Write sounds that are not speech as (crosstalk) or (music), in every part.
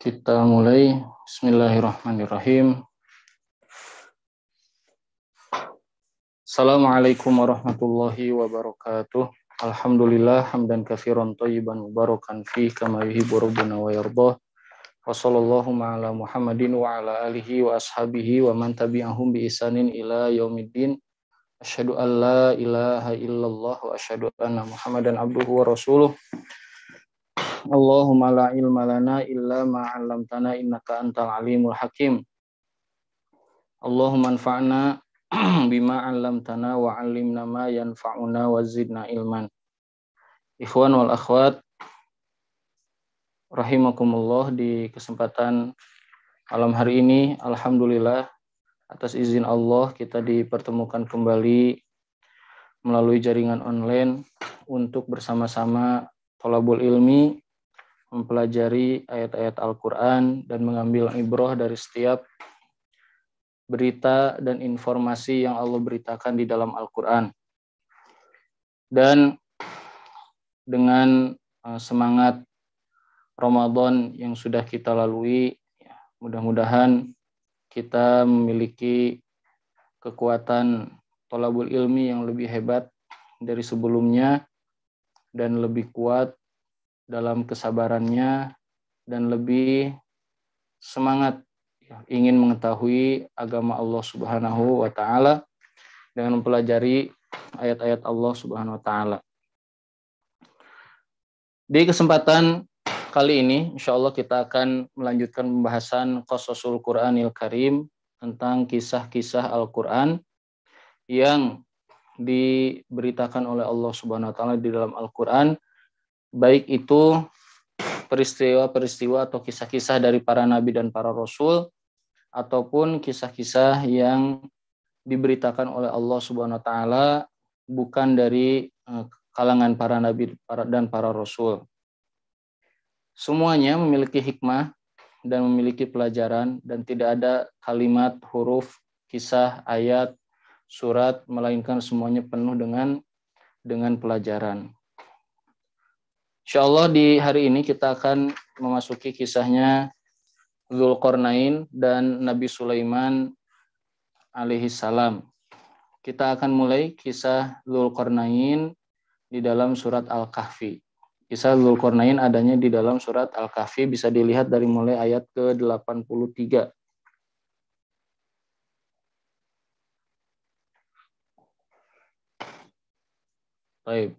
kita mulai Bismillahirrahmanirrahim Assalamualaikum warahmatullahi wabarakatuh Alhamdulillah hamdan kafiran tayyiban mubarakan fi kama yuhibbu rabbuna wa yarda wa sallallahu ala muhammadin wa ala alihi wa ashabihi wa man tabi'ahum bi isanin ila yaumiddin Asyhadu an la ilaha illallah wa asyhadu anna muhammadan abduhu wa rasuluh Allahumma la ilma lana illa ma 'allamtana innaka antal alimul hakim. Allahumma anfa'na (clears throat) bima 'allamtana wa 'allimna ma yanfa'una wa zidna ilman. Ikhwan wal akhwat rahimakumullah di kesempatan malam hari ini alhamdulillah atas izin Allah kita dipertemukan kembali melalui jaringan online untuk bersama-sama tolabul ilmi mempelajari ayat-ayat Al-Quran dan mengambil ibroh dari setiap berita dan informasi yang Allah beritakan di dalam Al-Quran. Dan dengan eh, semangat Ramadan yang sudah kita lalui, ya, mudah-mudahan kita memiliki kekuatan tolabul ilmi yang lebih hebat dari sebelumnya dan lebih kuat dalam kesabarannya dan lebih semangat ingin mengetahui agama Allah Subhanahu wa taala dengan mempelajari ayat-ayat Allah Subhanahu wa taala. Di kesempatan kali ini insya Allah kita akan melanjutkan pembahasan Qasasul Qur'anil Karim tentang kisah-kisah Al-Qur'an yang diberitakan oleh Allah Subhanahu wa taala di dalam Al-Qur'an baik itu peristiwa-peristiwa atau kisah-kisah dari para nabi dan para rasul ataupun kisah-kisah yang diberitakan oleh Allah Subhanahu wa taala bukan dari e, kalangan para nabi dan para rasul. Semuanya memiliki hikmah dan memiliki pelajaran dan tidak ada kalimat, huruf, kisah, ayat, surat melainkan semuanya penuh dengan dengan pelajaran. Insya Allah di hari ini kita akan memasuki kisahnya Zulkarnain dan Nabi Sulaiman alaihi salam. Kita akan mulai kisah Zulkarnain di dalam surat Al-Kahfi. Kisah Zulkarnain adanya di dalam surat Al-Kahfi bisa dilihat dari mulai ayat ke-83. Baik.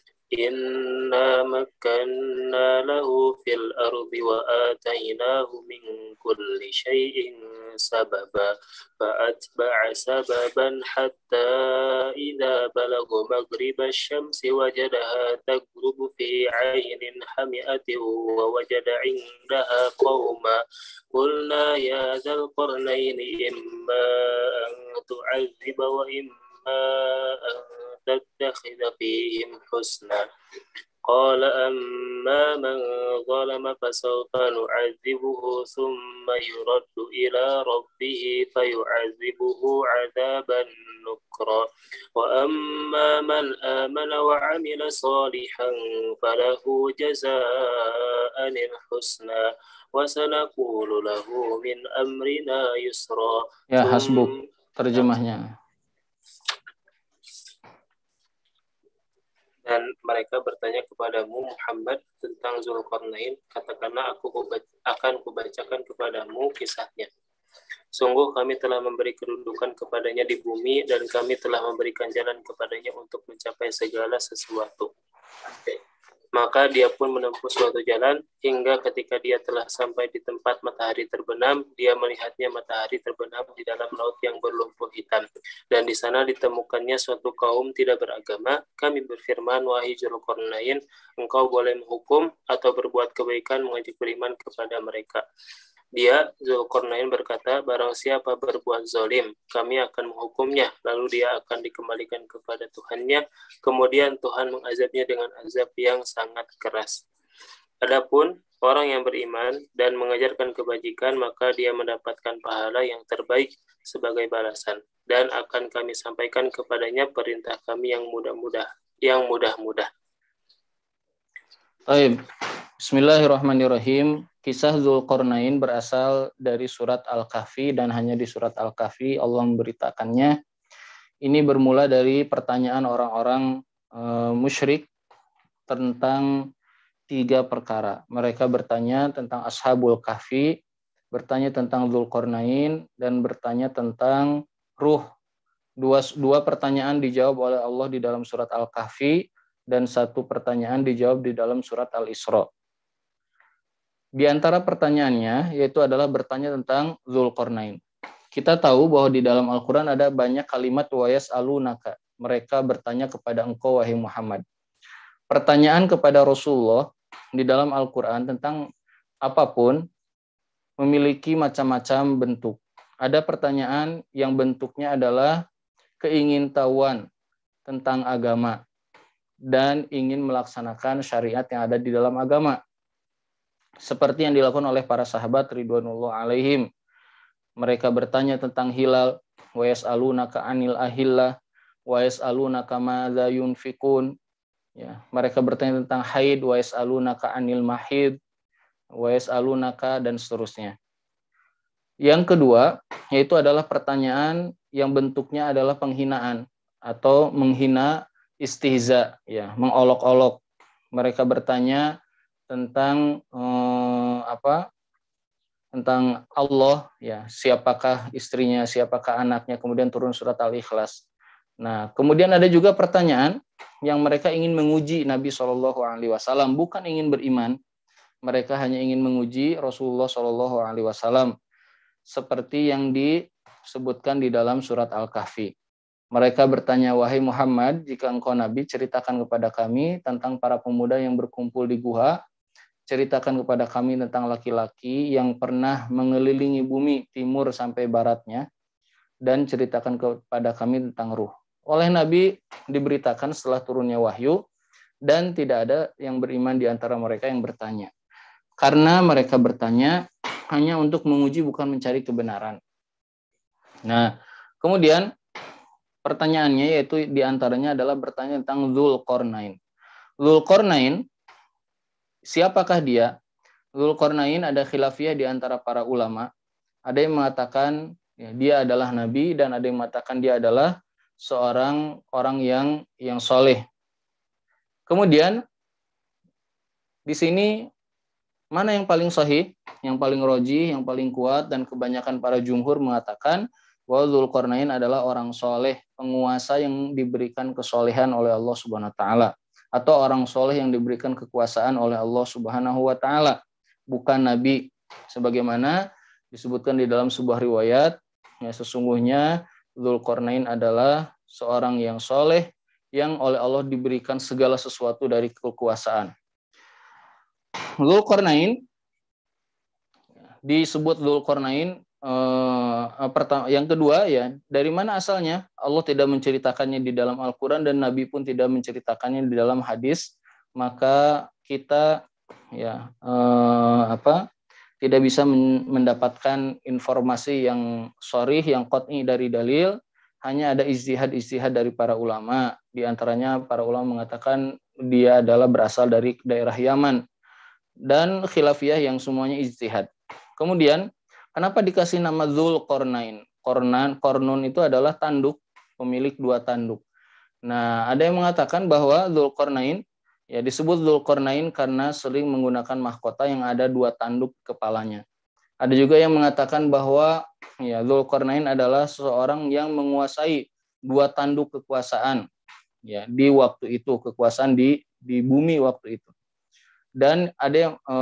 إنا مكنا له في الأرض وآتيناه من كل شيء سببا فأتبع سببا حتى إذا بلغ مغرب الشمس وجدها تغرب في عين حمئة ووجد عندها قوما قلنا يا ذا القرنين إما أن تعذب وإما أن تتخذ فيهم حسنا قال أما من ظلم فسوف نعذبه ثم يرد إلى ربه فيعذبه عذابا نكرا وأما من آمن وعمل صالحا فله جزاء الحسنى وسنقول له من أمرنا يسرا يا حسبك ترجمahnya dan mereka bertanya kepadamu Muhammad tentang Zulkarnain, katakanlah aku akan kubacakan kepadamu kisahnya. Sungguh kami telah memberi kedudukan kepadanya di bumi dan kami telah memberikan jalan kepadanya untuk mencapai segala sesuatu. Maka dia pun menempuh suatu jalan hingga ketika dia telah sampai di tempat matahari terbenam, dia melihatnya matahari terbenam di dalam laut yang berlumpur hitam. Dan di sana ditemukannya suatu kaum tidak beragama. Kami berfirman, wahai juru kornain, engkau boleh menghukum atau berbuat kebaikan mengajak beriman kepada mereka. Dia, Zulkarnain berkata, barang siapa berbuat zolim, kami akan menghukumnya, lalu dia akan dikembalikan kepada Tuhannya, kemudian Tuhan mengazabnya dengan azab yang sangat keras. Adapun orang yang beriman dan mengajarkan kebajikan, maka dia mendapatkan pahala yang terbaik sebagai balasan, dan akan kami sampaikan kepadanya perintah kami yang mudah-mudah, yang mudah-mudah. Baik. Bismillahirrahmanirrahim. Kisah Zulkarnain berasal dari surat Al-Kahfi dan hanya di surat Al-Kahfi Allah memberitakannya. Ini bermula dari pertanyaan orang-orang e, musyrik tentang tiga perkara. Mereka bertanya tentang Ashabul Kahfi, bertanya tentang Zulkarnain, dan bertanya tentang ruh. Dua, dua pertanyaan dijawab oleh Allah di dalam surat Al-Kahfi, dan satu pertanyaan dijawab di dalam surat Al-Isra. Di antara pertanyaannya yaitu adalah bertanya tentang Zulkarnain. Kita tahu bahwa di dalam Al-Qur'an ada banyak kalimat wayas alunaka. Mereka bertanya kepada engkau wahai Muhammad. Pertanyaan kepada Rasulullah di dalam Al-Qur'an tentang apapun memiliki macam-macam bentuk. Ada pertanyaan yang bentuknya adalah keingintahuan tentang agama dan ingin melaksanakan syariat yang ada di dalam agama seperti yang dilakukan oleh para sahabat ridwanullah alaihim. Mereka bertanya tentang hilal, wa ka 'anil ahillah, wa ka madza yunfikun. Ya, mereka bertanya tentang haid, wa ka 'anil mahid, wa ka dan seterusnya. Yang kedua, yaitu adalah pertanyaan yang bentuknya adalah penghinaan atau menghina istihza, ya, mengolok-olok. Mereka bertanya tentang eh, apa tentang Allah ya siapakah istrinya siapakah anaknya kemudian turun surat al ikhlas nah kemudian ada juga pertanyaan yang mereka ingin menguji Nabi Shallallahu Alaihi Wasallam bukan ingin beriman mereka hanya ingin menguji Rasulullah Shallallahu Alaihi Wasallam seperti yang disebutkan di dalam surat al kahfi mereka bertanya, wahai Muhammad, jika engkau Nabi, ceritakan kepada kami tentang para pemuda yang berkumpul di guha ceritakan kepada kami tentang laki-laki yang pernah mengelilingi bumi timur sampai baratnya dan ceritakan kepada kami tentang ruh. Oleh Nabi diberitakan setelah turunnya wahyu dan tidak ada yang beriman di antara mereka yang bertanya. Karena mereka bertanya hanya untuk menguji bukan mencari kebenaran. Nah, kemudian pertanyaannya yaitu diantaranya adalah bertanya tentang Zulkarnain. Zulkarnain Siapakah dia? Zulkarnain ada khilafiyah di antara para ulama. Ada yang mengatakan ya, dia adalah nabi dan ada yang mengatakan dia adalah seorang orang yang yang soleh. Kemudian di sini mana yang paling sahih, yang paling roji, yang paling kuat dan kebanyakan para jumhur mengatakan bahwa Zulkarnain adalah orang soleh, penguasa yang diberikan kesolehan oleh Allah Subhanahu wa taala atau orang soleh yang diberikan kekuasaan oleh Allah Subhanahu wa taala, bukan nabi sebagaimana disebutkan di dalam sebuah riwayat ya sesungguhnya Zulkarnain adalah seorang yang soleh yang oleh Allah diberikan segala sesuatu dari kekuasaan. Zulkarnain disebut Zulkarnain uh, eh, eh, pertama yang kedua ya dari mana asalnya Allah tidak menceritakannya di dalam Al-Qur'an dan Nabi pun tidak menceritakannya di dalam hadis maka kita ya uh, apa tidak bisa mendapatkan informasi yang sorih yang qot'i dari dalil hanya ada istihad-istihad dari para ulama di antaranya para ulama mengatakan dia adalah berasal dari daerah Yaman dan khilafiyah yang semuanya istihad kemudian Kenapa dikasih nama Zul Kornain? Kornan, Kornun itu adalah tanduk, pemilik dua tanduk. Nah, ada yang mengatakan bahwa Zul Kornain, ya disebut Zul Kornain karena sering menggunakan mahkota yang ada dua tanduk kepalanya. Ada juga yang mengatakan bahwa ya Zul Kornain adalah seseorang yang menguasai dua tanduk kekuasaan ya di waktu itu kekuasaan di di bumi waktu itu dan ada yang e,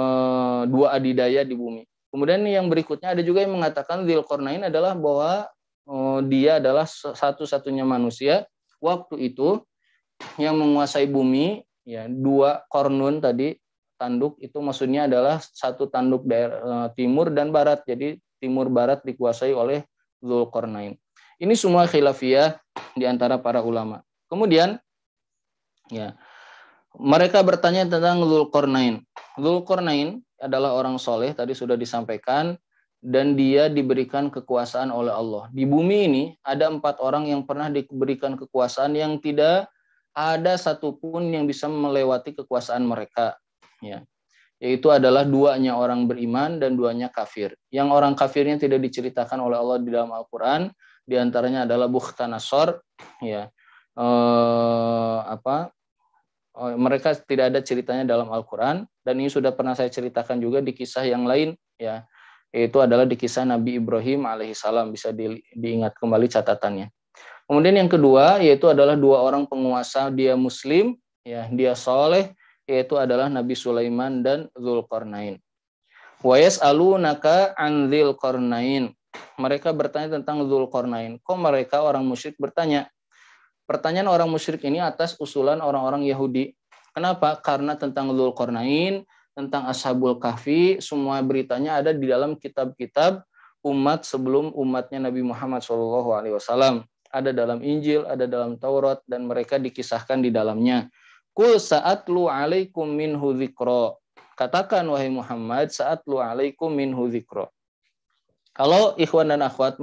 dua adidaya di bumi Kemudian yang berikutnya ada juga yang mengatakan Dzulkarnain adalah bahwa oh, dia adalah satu-satunya manusia waktu itu yang menguasai bumi ya dua kornun tadi tanduk itu maksudnya adalah satu tanduk daerah eh, timur dan barat. Jadi timur barat dikuasai oleh Zulkarnain. Ini semua khilafiyah di antara para ulama. Kemudian ya mereka bertanya tentang Zulkarnain. Dzulkarnain adalah orang soleh tadi sudah disampaikan dan dia diberikan kekuasaan oleh Allah. Di bumi ini ada empat orang yang pernah diberikan kekuasaan yang tidak ada satupun yang bisa melewati kekuasaan mereka. Ya. Yaitu adalah duanya orang beriman dan duanya kafir. Yang orang kafirnya tidak diceritakan oleh Allah di dalam Al-Quran. diantaranya adalah Bukhtanasor. Ya. Eh, apa Eh, mereka tidak ada ceritanya dalam Al-Quran dan ini sudah pernah saya ceritakan juga di kisah yang lain ya yaitu adalah di kisah Nabi Ibrahim alaihissalam bisa di, diingat kembali catatannya kemudian yang kedua yaitu adalah dua orang penguasa dia Muslim ya dia soleh yaitu adalah Nabi Sulaiman dan Zulkarnain Wayas alunaka anzil Zulkarnain mereka bertanya tentang Zulkarnain kok mereka orang musyrik bertanya pertanyaan orang musyrik ini atas usulan orang-orang Yahudi. Kenapa? Karena tentang Lul Kornain, tentang Ashabul Kahfi, semua beritanya ada di dalam kitab-kitab umat sebelum umatnya Nabi Muhammad SAW. Ada dalam Injil, ada dalam Taurat, dan mereka dikisahkan di dalamnya. Kul saat lu alaikum min huzikro. Katakan wahai Muhammad, saat lu alaikum min huzikro. Kalau ikhwan dan akhwat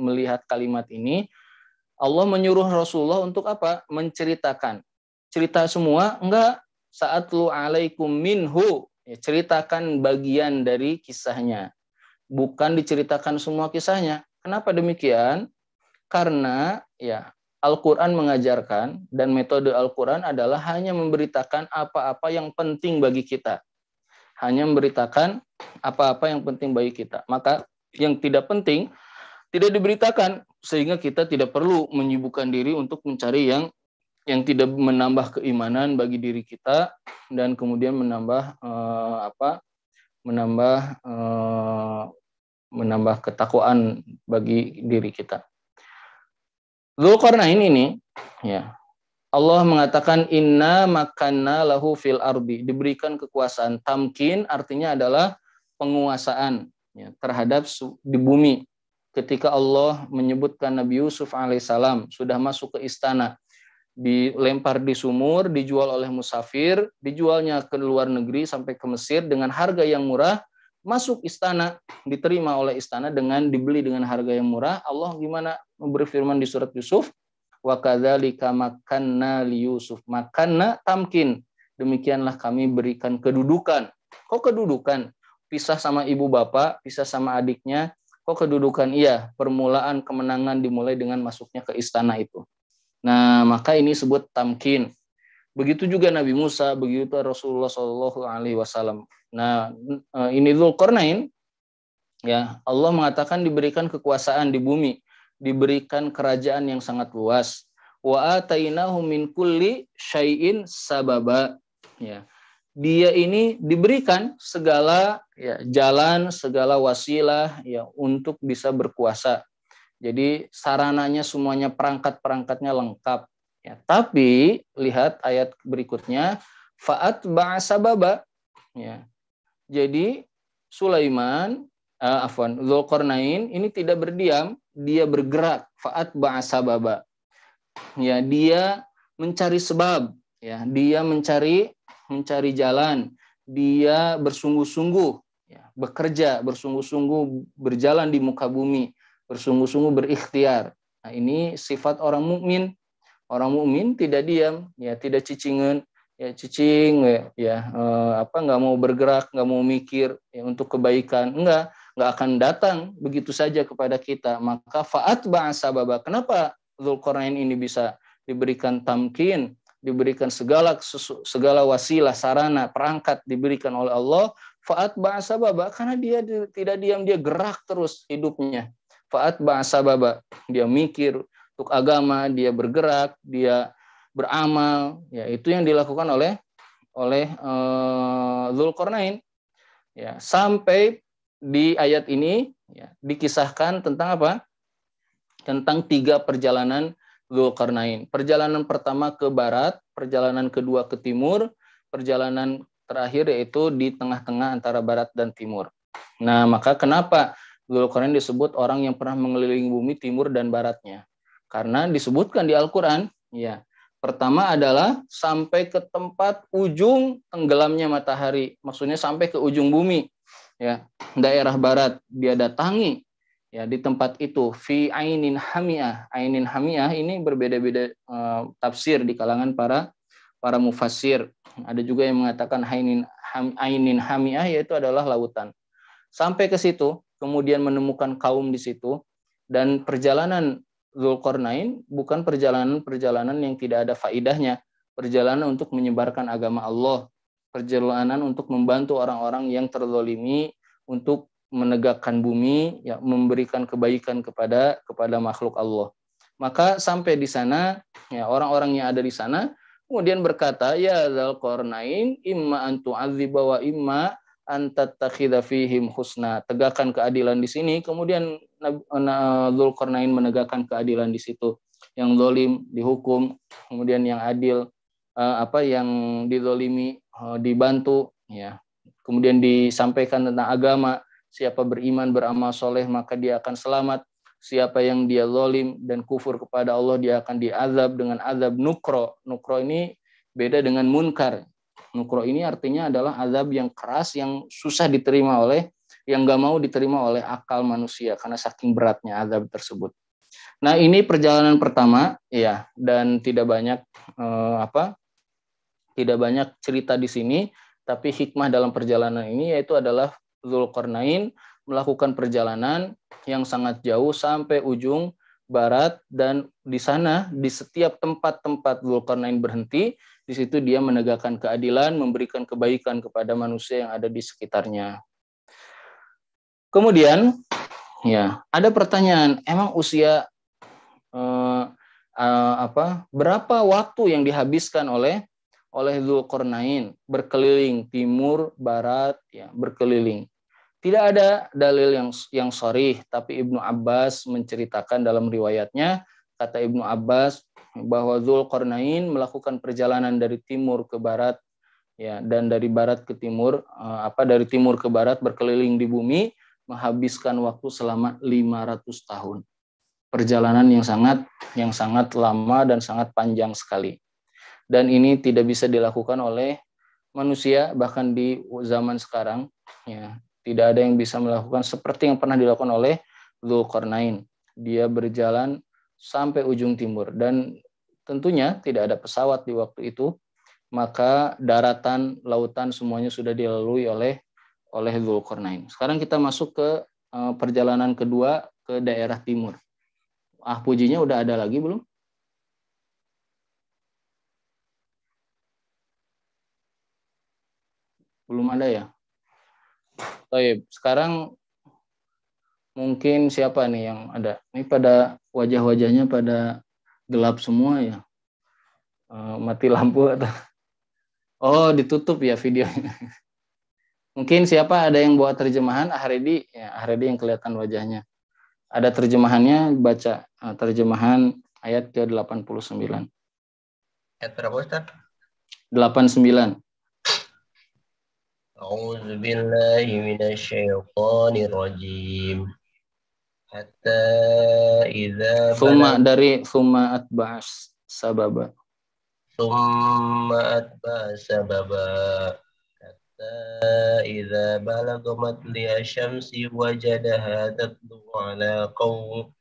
melihat kalimat ini, Allah menyuruh Rasulullah untuk apa? Menceritakan. Cerita semua? Enggak. Saat lu alaikum minhu. Ya, ceritakan bagian dari kisahnya. Bukan diceritakan semua kisahnya. Kenapa demikian? Karena ya Al-Quran mengajarkan dan metode Al-Quran adalah hanya memberitakan apa-apa yang penting bagi kita. Hanya memberitakan apa-apa yang penting bagi kita. Maka yang tidak penting tidak diberitakan sehingga kita tidak perlu menyibukkan diri untuk mencari yang yang tidak menambah keimanan bagi diri kita dan kemudian menambah eh, apa menambah eh, menambah ketakwaan bagi diri kita. Zulkarnain ini ya Allah mengatakan inna makanna lahu fil ardi diberikan kekuasaan tamkin artinya adalah penguasaan ya, terhadap di bumi ketika Allah menyebutkan Nabi Yusuf alaihissalam sudah masuk ke istana, dilempar di sumur, dijual oleh musafir, dijualnya ke luar negeri sampai ke Mesir dengan harga yang murah, masuk istana, diterima oleh istana dengan dibeli dengan harga yang murah. Allah gimana memberi firman di surat Yusuf, wa kadzalika makanna li Yusuf, makanna tamkin. Demikianlah kami berikan kedudukan. Kok kedudukan? Pisah sama ibu bapak, pisah sama adiknya, Oh kedudukan ia, permulaan kemenangan dimulai dengan masuknya ke istana itu. Nah maka ini sebut tamkin. Begitu juga Nabi Musa, begitu Rasulullah SAW. Nah eh, ini Zulkarnain, ya Allah mengatakan diberikan kekuasaan di bumi, diberikan kerajaan yang sangat luas. Wa atainahu min kulli syai'in sababa. Ya. Dia ini diberikan segala ya jalan segala wasilah ya untuk bisa berkuasa. Jadi sarananya semuanya perangkat-perangkatnya lengkap. Ya, tapi lihat ayat berikutnya faat bahasa baba. Ya. Jadi Sulaiman uh, afwan Zulkarnain ini tidak berdiam, dia bergerak faat bahasa baba. Ya, dia mencari sebab, ya, dia mencari mencari jalan, dia bersungguh-sungguh bekerja, bersungguh-sungguh berjalan di muka bumi, bersungguh-sungguh berikhtiar. Nah, ini sifat orang mukmin. Orang mukmin tidak diam, ya tidak cicingan, ya cicing, ya, ya eh, apa nggak mau bergerak, nggak mau mikir ya, untuk kebaikan, enggak nggak akan datang begitu saja kepada kita. Maka faat babak. Kenapa Zulkarnain ini bisa diberikan tamkin, diberikan segala segala wasilah, sarana, perangkat diberikan oleh Allah Faat bahasa baba karena dia tidak diam dia gerak terus hidupnya. Faat bahasa baba dia mikir untuk agama dia bergerak dia beramal ya itu yang dilakukan oleh oleh uh, eh, Zulkarnain ya sampai di ayat ini ya, dikisahkan tentang apa tentang tiga perjalanan Zulkarnain perjalanan pertama ke barat perjalanan kedua ke timur perjalanan terakhir yaitu di tengah-tengah antara barat dan timur. Nah, maka kenapa Dzulqarnain disebut orang yang pernah mengelilingi bumi timur dan baratnya? Karena disebutkan di Al-Qur'an, ya. Pertama adalah sampai ke tempat ujung tenggelamnya matahari, maksudnya sampai ke ujung bumi, ya. Daerah barat dia datangi ya di tempat itu fi ainin hamiah. Ainin hamiah ini berbeda-beda e, tafsir di kalangan para para mufasir ada juga yang mengatakan ainin ham, ainin hamiah yaitu adalah lautan. Sampai ke situ, kemudian menemukan kaum di situ dan perjalanan Zulkarnain bukan perjalanan-perjalanan yang tidak ada faidahnya, perjalanan untuk menyebarkan agama Allah, perjalanan untuk membantu orang-orang yang terzolimi untuk menegakkan bumi, ya, memberikan kebaikan kepada kepada makhluk Allah. Maka sampai di sana, ya orang-orang yang ada di sana Kemudian berkata, ya zal qarnain imma antu tu'adziba wa imma an tattakhidha fihim husna. Tegakkan keadilan di sini. Kemudian Zulkarnain menegakkan keadilan di situ. Yang zolim dihukum, kemudian yang adil eh, apa yang dizolimi eh, dibantu ya. Kemudian disampaikan tentang agama, siapa beriman beramal soleh maka dia akan selamat siapa yang dia lolim dan kufur kepada Allah dia akan diazab dengan azab nukro nukro ini beda dengan munkar nukro ini artinya adalah azab yang keras yang susah diterima oleh yang gak mau diterima oleh akal manusia karena saking beratnya azab tersebut nah ini perjalanan pertama ya dan tidak banyak eh, apa tidak banyak cerita di sini tapi hikmah dalam perjalanan ini yaitu adalah Zulkarnain melakukan perjalanan yang sangat jauh sampai ujung barat dan di sana di setiap tempat-tempat Zulkarnain berhenti di situ dia menegakkan keadilan memberikan kebaikan kepada manusia yang ada di sekitarnya kemudian ya ada pertanyaan emang usia eh, eh, apa berapa waktu yang dihabiskan oleh oleh Zulkarnain berkeliling timur barat ya berkeliling tidak ada dalil yang yang sorih, tapi Ibnu Abbas menceritakan dalam riwayatnya, kata Ibnu Abbas bahwa Zulkarnain melakukan perjalanan dari timur ke barat ya dan dari barat ke timur eh, apa dari timur ke barat berkeliling di bumi menghabiskan waktu selama 500 tahun. Perjalanan yang sangat yang sangat lama dan sangat panjang sekali. Dan ini tidak bisa dilakukan oleh manusia bahkan di zaman sekarang ya tidak ada yang bisa melakukan seperti yang pernah dilakukan oleh Dzulqarnain. Dia berjalan sampai ujung timur dan tentunya tidak ada pesawat di waktu itu, maka daratan, lautan semuanya sudah dilalui oleh oleh Dzulqarnain. Sekarang kita masuk ke eh, perjalanan kedua ke daerah timur. Ah, pujinya udah ada lagi belum? Belum ada ya? Taib. Sekarang mungkin siapa nih yang ada? Ini pada wajah-wajahnya pada gelap semua ya. Eh, mati lampu atau Oh, ditutup ya videonya. (laughs) Mungkin siapa ada yang buat terjemahan Ahredi? Ya, Ahredi yang kelihatan wajahnya. Ada terjemahannya, baca eh, terjemahan ayat ke-89. Ayat berapa Ustaz? 89. أعوذ بالله من الشيطان الرجيم حتى إذا ثم dari ثم أتبع سببا ثم أتبع سببا حتى إذا بلغ مطلع الشمس وجدها تطلع على قوم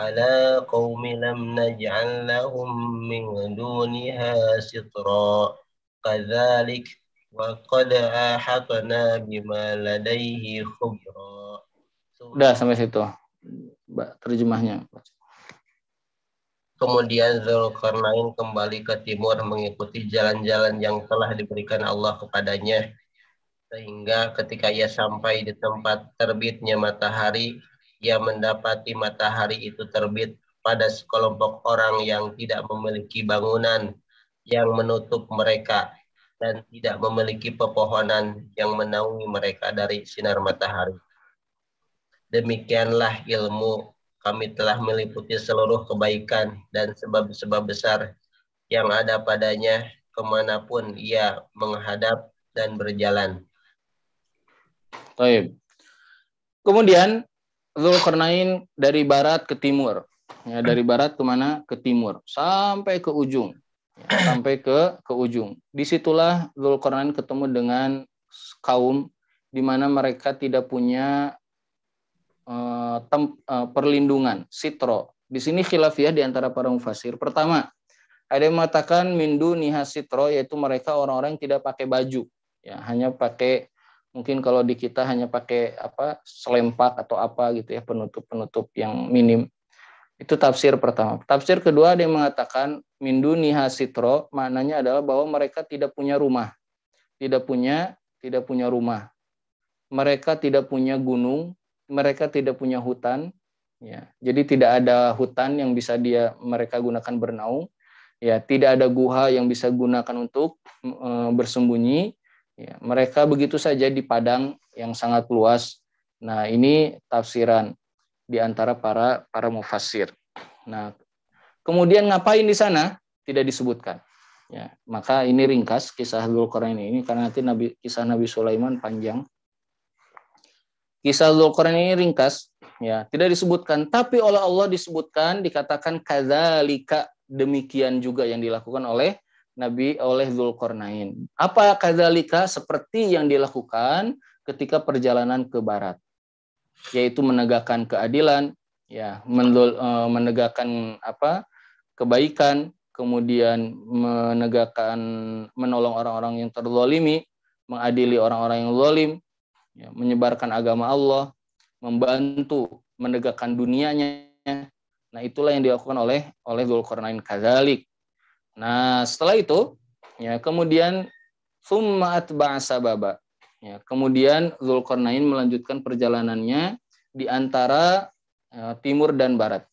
على قوم لم نجعل لهم من دونها سترا كذلك وقد أحطنا بما Udah sampai situ. Terjemahnya. Kemudian Zulkarnain kembali ke timur mengikuti jalan-jalan yang telah diberikan Allah kepadanya. Sehingga ketika ia sampai di tempat terbitnya matahari, ia mendapati matahari itu terbit pada sekelompok orang yang tidak memiliki bangunan yang menutup mereka dan tidak memiliki pepohonan yang menaungi mereka dari sinar matahari. Demikianlah ilmu kami telah meliputi seluruh kebaikan dan sebab-sebab besar yang ada padanya kemanapun ia menghadap dan berjalan. Taib. Kemudian Zulkarnain dari barat ke timur. Ya, dari barat kemana? Ke timur. Sampai ke ujung sampai ke ke ujung. Disitulah Zulkarnain ketemu dengan kaum di mana mereka tidak punya uh, tem, uh, perlindungan, sitro. Di sini khilafiyah di antara para mufasir. Pertama, ada yang mengatakan mindu niha sitro yaitu mereka orang-orang yang tidak pakai baju, ya hanya pakai mungkin kalau di kita hanya pakai apa selempak atau apa gitu ya penutup penutup yang minim itu tafsir pertama. Tafsir kedua ada yang mengatakan minduni sitro, maknanya adalah bahwa mereka tidak punya rumah. Tidak punya, tidak punya rumah. Mereka tidak punya gunung, mereka tidak punya hutan. Ya, jadi tidak ada hutan yang bisa dia mereka gunakan bernaung. Ya, tidak ada guha yang bisa gunakan untuk e, bersembunyi. Ya, mereka begitu saja di padang yang sangat luas. Nah, ini tafsiran di antara para para mufasir. Nah, kemudian ngapain di sana? Tidak disebutkan. Ya, maka ini ringkas kisah Zulkarnain ini karena nanti Nabi kisah Nabi Sulaiman panjang. Kisah Zulkarnain ini ringkas, ya, tidak disebutkan, tapi oleh Allah disebutkan dikatakan kadzalika demikian juga yang dilakukan oleh Nabi oleh Zulkarnain. Apa kadzalika seperti yang dilakukan ketika perjalanan ke barat yaitu menegakkan keadilan, ya, menlul, e, menegakkan apa? kebaikan, kemudian menegakkan menolong orang-orang yang terzalimi, mengadili orang-orang yang zalim, ya, menyebarkan agama Allah, membantu menegakkan dunianya. Nah, itulah yang dilakukan oleh oleh Zulkarnain Kazalik Nah, setelah itu ya kemudian summa atba'a sababa. Ya, kemudian Zulkarnain melanjutkan perjalanannya di antara uh, timur dan barat.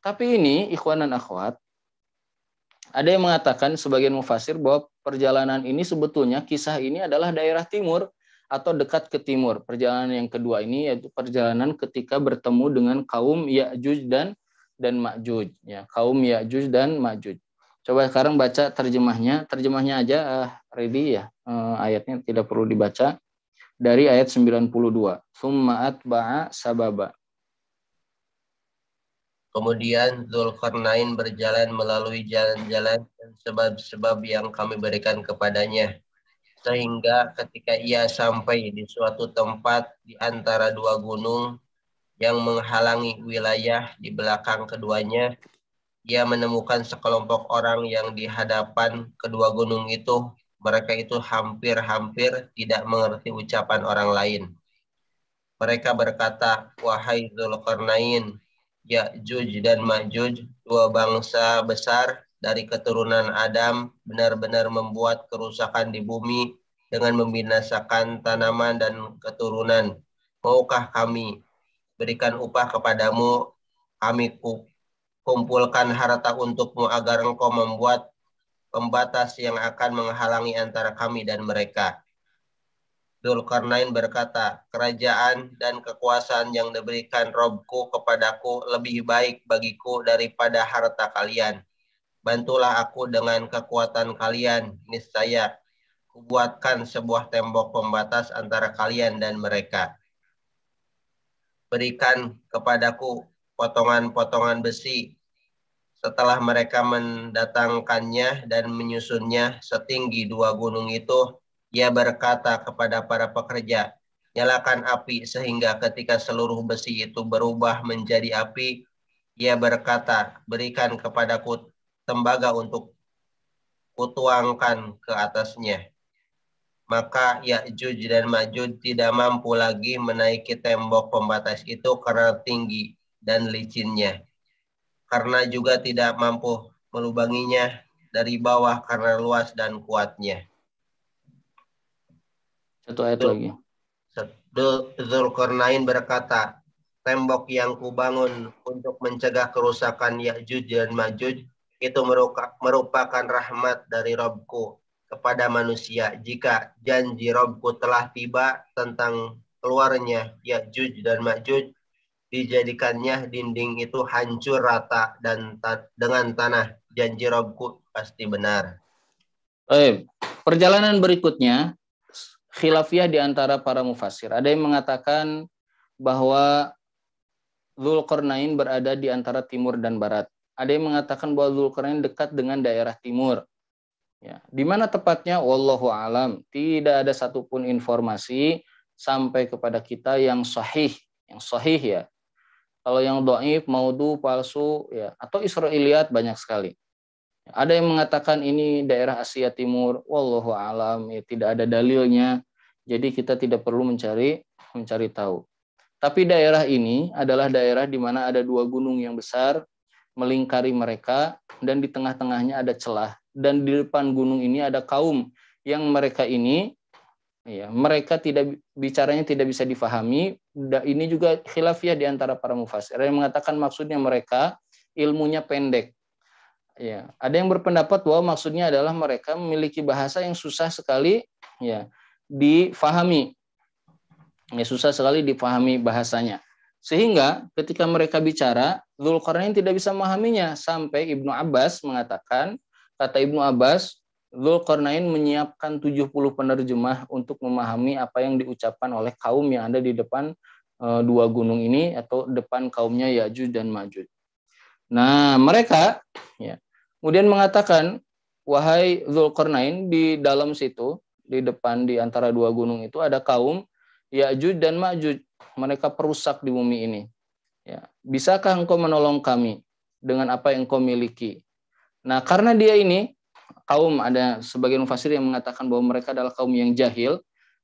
Tapi ini ikhwan dan akhwat ada yang mengatakan sebagian mufasir bahwa perjalanan ini sebetulnya kisah ini adalah daerah timur atau dekat ke timur. Perjalanan yang kedua ini yaitu perjalanan ketika bertemu dengan kaum Ya'juj dan dan Ma'juj ya, kaum Ya'juj dan Ma'juj. Coba sekarang baca terjemahnya, terjemahnya aja uh, ready ya. Uh, ayatnya tidak perlu dibaca dari ayat 92. Thumma atba'a sababa. Kemudian Zulkarnain berjalan melalui jalan-jalan dan sebab-sebab yang kami berikan kepadanya. Sehingga ketika ia sampai di suatu tempat di antara dua gunung yang menghalangi wilayah di belakang keduanya, ia menemukan sekelompok orang yang di hadapan kedua gunung itu mereka itu hampir-hampir tidak mengerti ucapan orang lain. Mereka berkata, Wahai Zulkarnain, Ya'juj dan Ma'juj, dua bangsa besar dari keturunan Adam, benar-benar membuat kerusakan di bumi dengan membinasakan tanaman dan keturunan. Maukah kami berikan upah kepadamu, kami kumpulkan harta untukmu agar engkau membuat pembatas yang akan menghalangi antara kami dan mereka. Dulkarnain berkata, kerajaan dan kekuasaan yang diberikan Robku kepadaku lebih baik bagiku daripada harta kalian. Bantulah aku dengan kekuatan kalian, niscaya kubuatkan sebuah tembok pembatas antara kalian dan mereka. Berikan kepadaku potongan-potongan besi setelah mereka mendatangkannya dan menyusunnya setinggi dua gunung itu, ia berkata kepada para pekerja, nyalakan api sehingga ketika seluruh besi itu berubah menjadi api, ia berkata, berikan kepadaku tembaga untuk kutuangkan ke atasnya. Maka Ya'juj dan Ma'juj tidak mampu lagi menaiki tembok pembatas itu karena tinggi dan licinnya karena juga tidak mampu melubanginya dari bawah karena luas dan kuatnya. Satu ayat lagi. Zulkarnain berkata, tembok yang kubangun untuk mencegah kerusakan Ya'juj dan Ma'juj itu merupakan rahmat dari Robku kepada manusia jika janji Robku telah tiba tentang keluarnya Ya'juj dan Ma'juj dijadikannya dinding itu hancur rata dan ta dengan tanah janji Robku pasti benar. Eh, perjalanan berikutnya khilafiah di antara para mufasir. Ada yang mengatakan bahwa Zulkarnain berada di antara timur dan barat. Ada yang mengatakan bahwa Zulkarnain dekat dengan daerah timur. Ya, di mana tepatnya wallahu alam. Tidak ada satupun informasi sampai kepada kita yang sahih, yang sahih ya kalau yang doaif maudu, palsu, ya atau Israeliat banyak sekali. Ada yang mengatakan ini daerah Asia Timur, wallahu alam, ya, tidak ada dalilnya. Jadi kita tidak perlu mencari mencari tahu. Tapi daerah ini adalah daerah di mana ada dua gunung yang besar melingkari mereka dan di tengah-tengahnya ada celah dan di depan gunung ini ada kaum yang mereka ini ya mereka tidak bicaranya tidak bisa difahami ini juga khilafiah di antara para mufasir yang mengatakan maksudnya mereka ilmunya pendek ya ada yang berpendapat bahwa maksudnya adalah mereka memiliki bahasa yang susah sekali ya difahami ya susah sekali difahami bahasanya sehingga ketika mereka bicara Zulkarnain tidak bisa memahaminya sampai Ibnu Abbas mengatakan kata Ibnu Abbas Zulkarnain menyiapkan 70 penerjemah untuk memahami apa yang diucapkan oleh kaum yang ada di depan eh, dua gunung ini atau depan kaumnya Ya'juj dan Ma'juj. Nah, mereka ya, kemudian mengatakan, "Wahai Zulkarnain, di dalam situ, di depan di antara dua gunung itu ada kaum Ya'juj dan Ma'juj. Mereka perusak di bumi ini. Ya, bisakah engkau menolong kami dengan apa yang engkau miliki?" Nah, karena dia ini kaum ada sebagian mufasir yang mengatakan bahwa mereka adalah kaum yang jahil,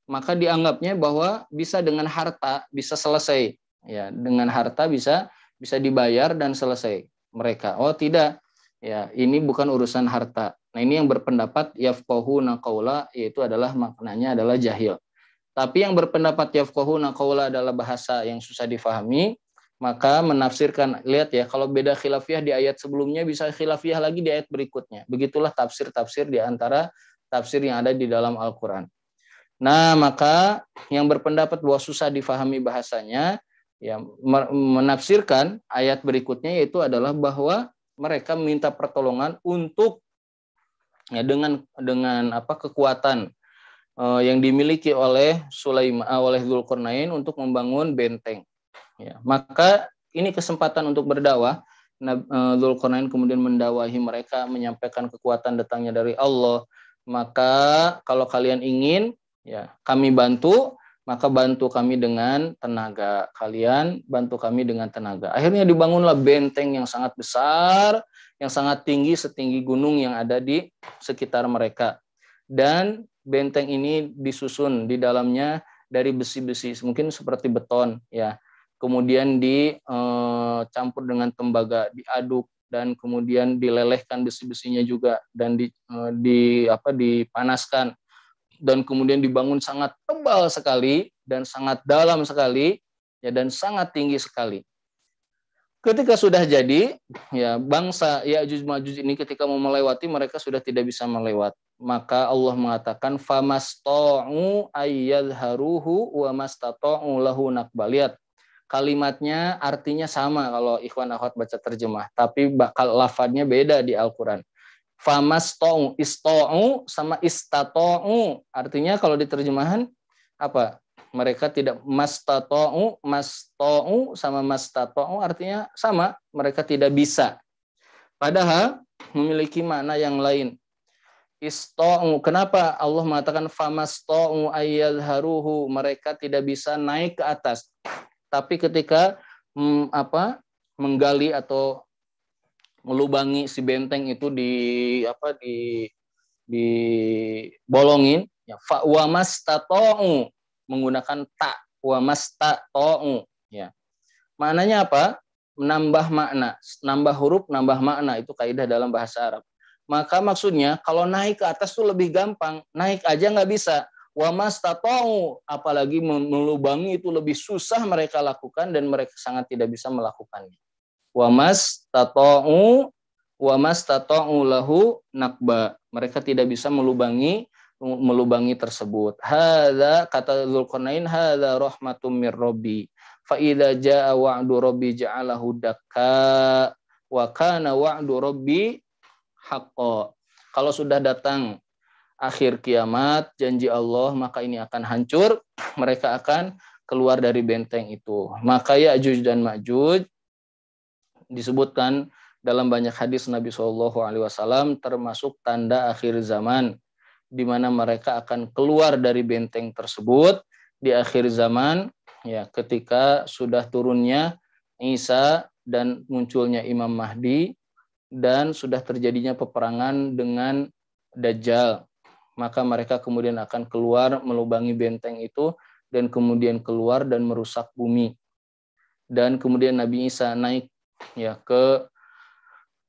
maka dianggapnya bahwa bisa dengan harta bisa selesai ya dengan harta bisa bisa dibayar dan selesai mereka oh tidak ya ini bukan urusan harta nah ini yang berpendapat yafkohu nakaula, yaitu adalah maknanya adalah jahil tapi yang berpendapat yafkohu nakaula adalah bahasa yang susah difahami maka menafsirkan lihat ya kalau beda khilafiyah di ayat sebelumnya bisa khilafiyah lagi di ayat berikutnya begitulah tafsir-tafsir di antara tafsir yang ada di dalam Al-Qur'an nah maka yang berpendapat bahwa susah difahami bahasanya ya menafsirkan ayat berikutnya yaitu adalah bahwa mereka minta pertolongan untuk ya dengan dengan apa kekuatan eh, yang dimiliki oleh Sulaiman oleh Zulkarnain untuk membangun benteng Ya, maka ini kesempatan untuk berdakwah. Zulkarnain e, kemudian mendawahi mereka, menyampaikan kekuatan datangnya dari Allah. Maka kalau kalian ingin, ya kami bantu, maka bantu kami dengan tenaga kalian, bantu kami dengan tenaga. Akhirnya dibangunlah benteng yang sangat besar, yang sangat tinggi setinggi gunung yang ada di sekitar mereka. Dan benteng ini disusun di dalamnya dari besi-besi, mungkin seperti beton, ya kemudian dicampur eh, dengan tembaga, diaduk dan kemudian dilelehkan besi-besinya juga dan di, eh, di apa dipanaskan dan kemudian dibangun sangat tebal sekali dan sangat dalam sekali ya dan sangat tinggi sekali. Ketika sudah jadi, ya bangsa Ya'juj Ma'juj ini ketika mau melewati mereka sudah tidak bisa melewati Maka Allah mengatakan famasta'u ayyadharuhu wa mastata'u lahu nakbaliyat kalimatnya artinya sama kalau Ikhwan Ahwat baca terjemah, tapi bakal lafadnya beda di Al-Quran. Famastong, isto'u sama istato'u Artinya kalau diterjemahan apa? Mereka tidak mas to'u sama mastatong artinya sama. Mereka tidak bisa. Padahal memiliki makna yang lain. Istau kenapa Allah mengatakan ayal haruhu Mereka tidak bisa naik ke atas tapi ketika hmm, apa menggali atau melubangi si benteng itu di apa di bolongin, ya fa wamas menggunakan ta wamas ya maknanya apa menambah makna nambah huruf nambah makna itu kaidah dalam bahasa Arab maka maksudnya kalau naik ke atas tuh lebih gampang naik aja nggak bisa wa mastata'u apalagi melubangi itu lebih susah mereka lakukan dan mereka sangat tidak bisa melakukannya wa mastata'u wa mastata'u lahu nakba mereka tidak bisa melubangi melubangi tersebut Hada kata Zulkarnain hada rahmatum mir rabbi fa idza jaa wa'du rabbi ja'alahu dakka wa kana wa'du rabbi haqqo kalau sudah datang akhir kiamat janji Allah maka ini akan hancur mereka akan keluar dari benteng itu maka Ya'juj dan Ma'juj disebutkan dalam banyak hadis Nabi Shallallahu Alaihi Wasallam termasuk tanda akhir zaman di mana mereka akan keluar dari benteng tersebut di akhir zaman ya ketika sudah turunnya Isa dan munculnya Imam Mahdi dan sudah terjadinya peperangan dengan Dajjal maka mereka kemudian akan keluar melubangi benteng itu dan kemudian keluar dan merusak bumi. Dan kemudian Nabi Isa naik ya ke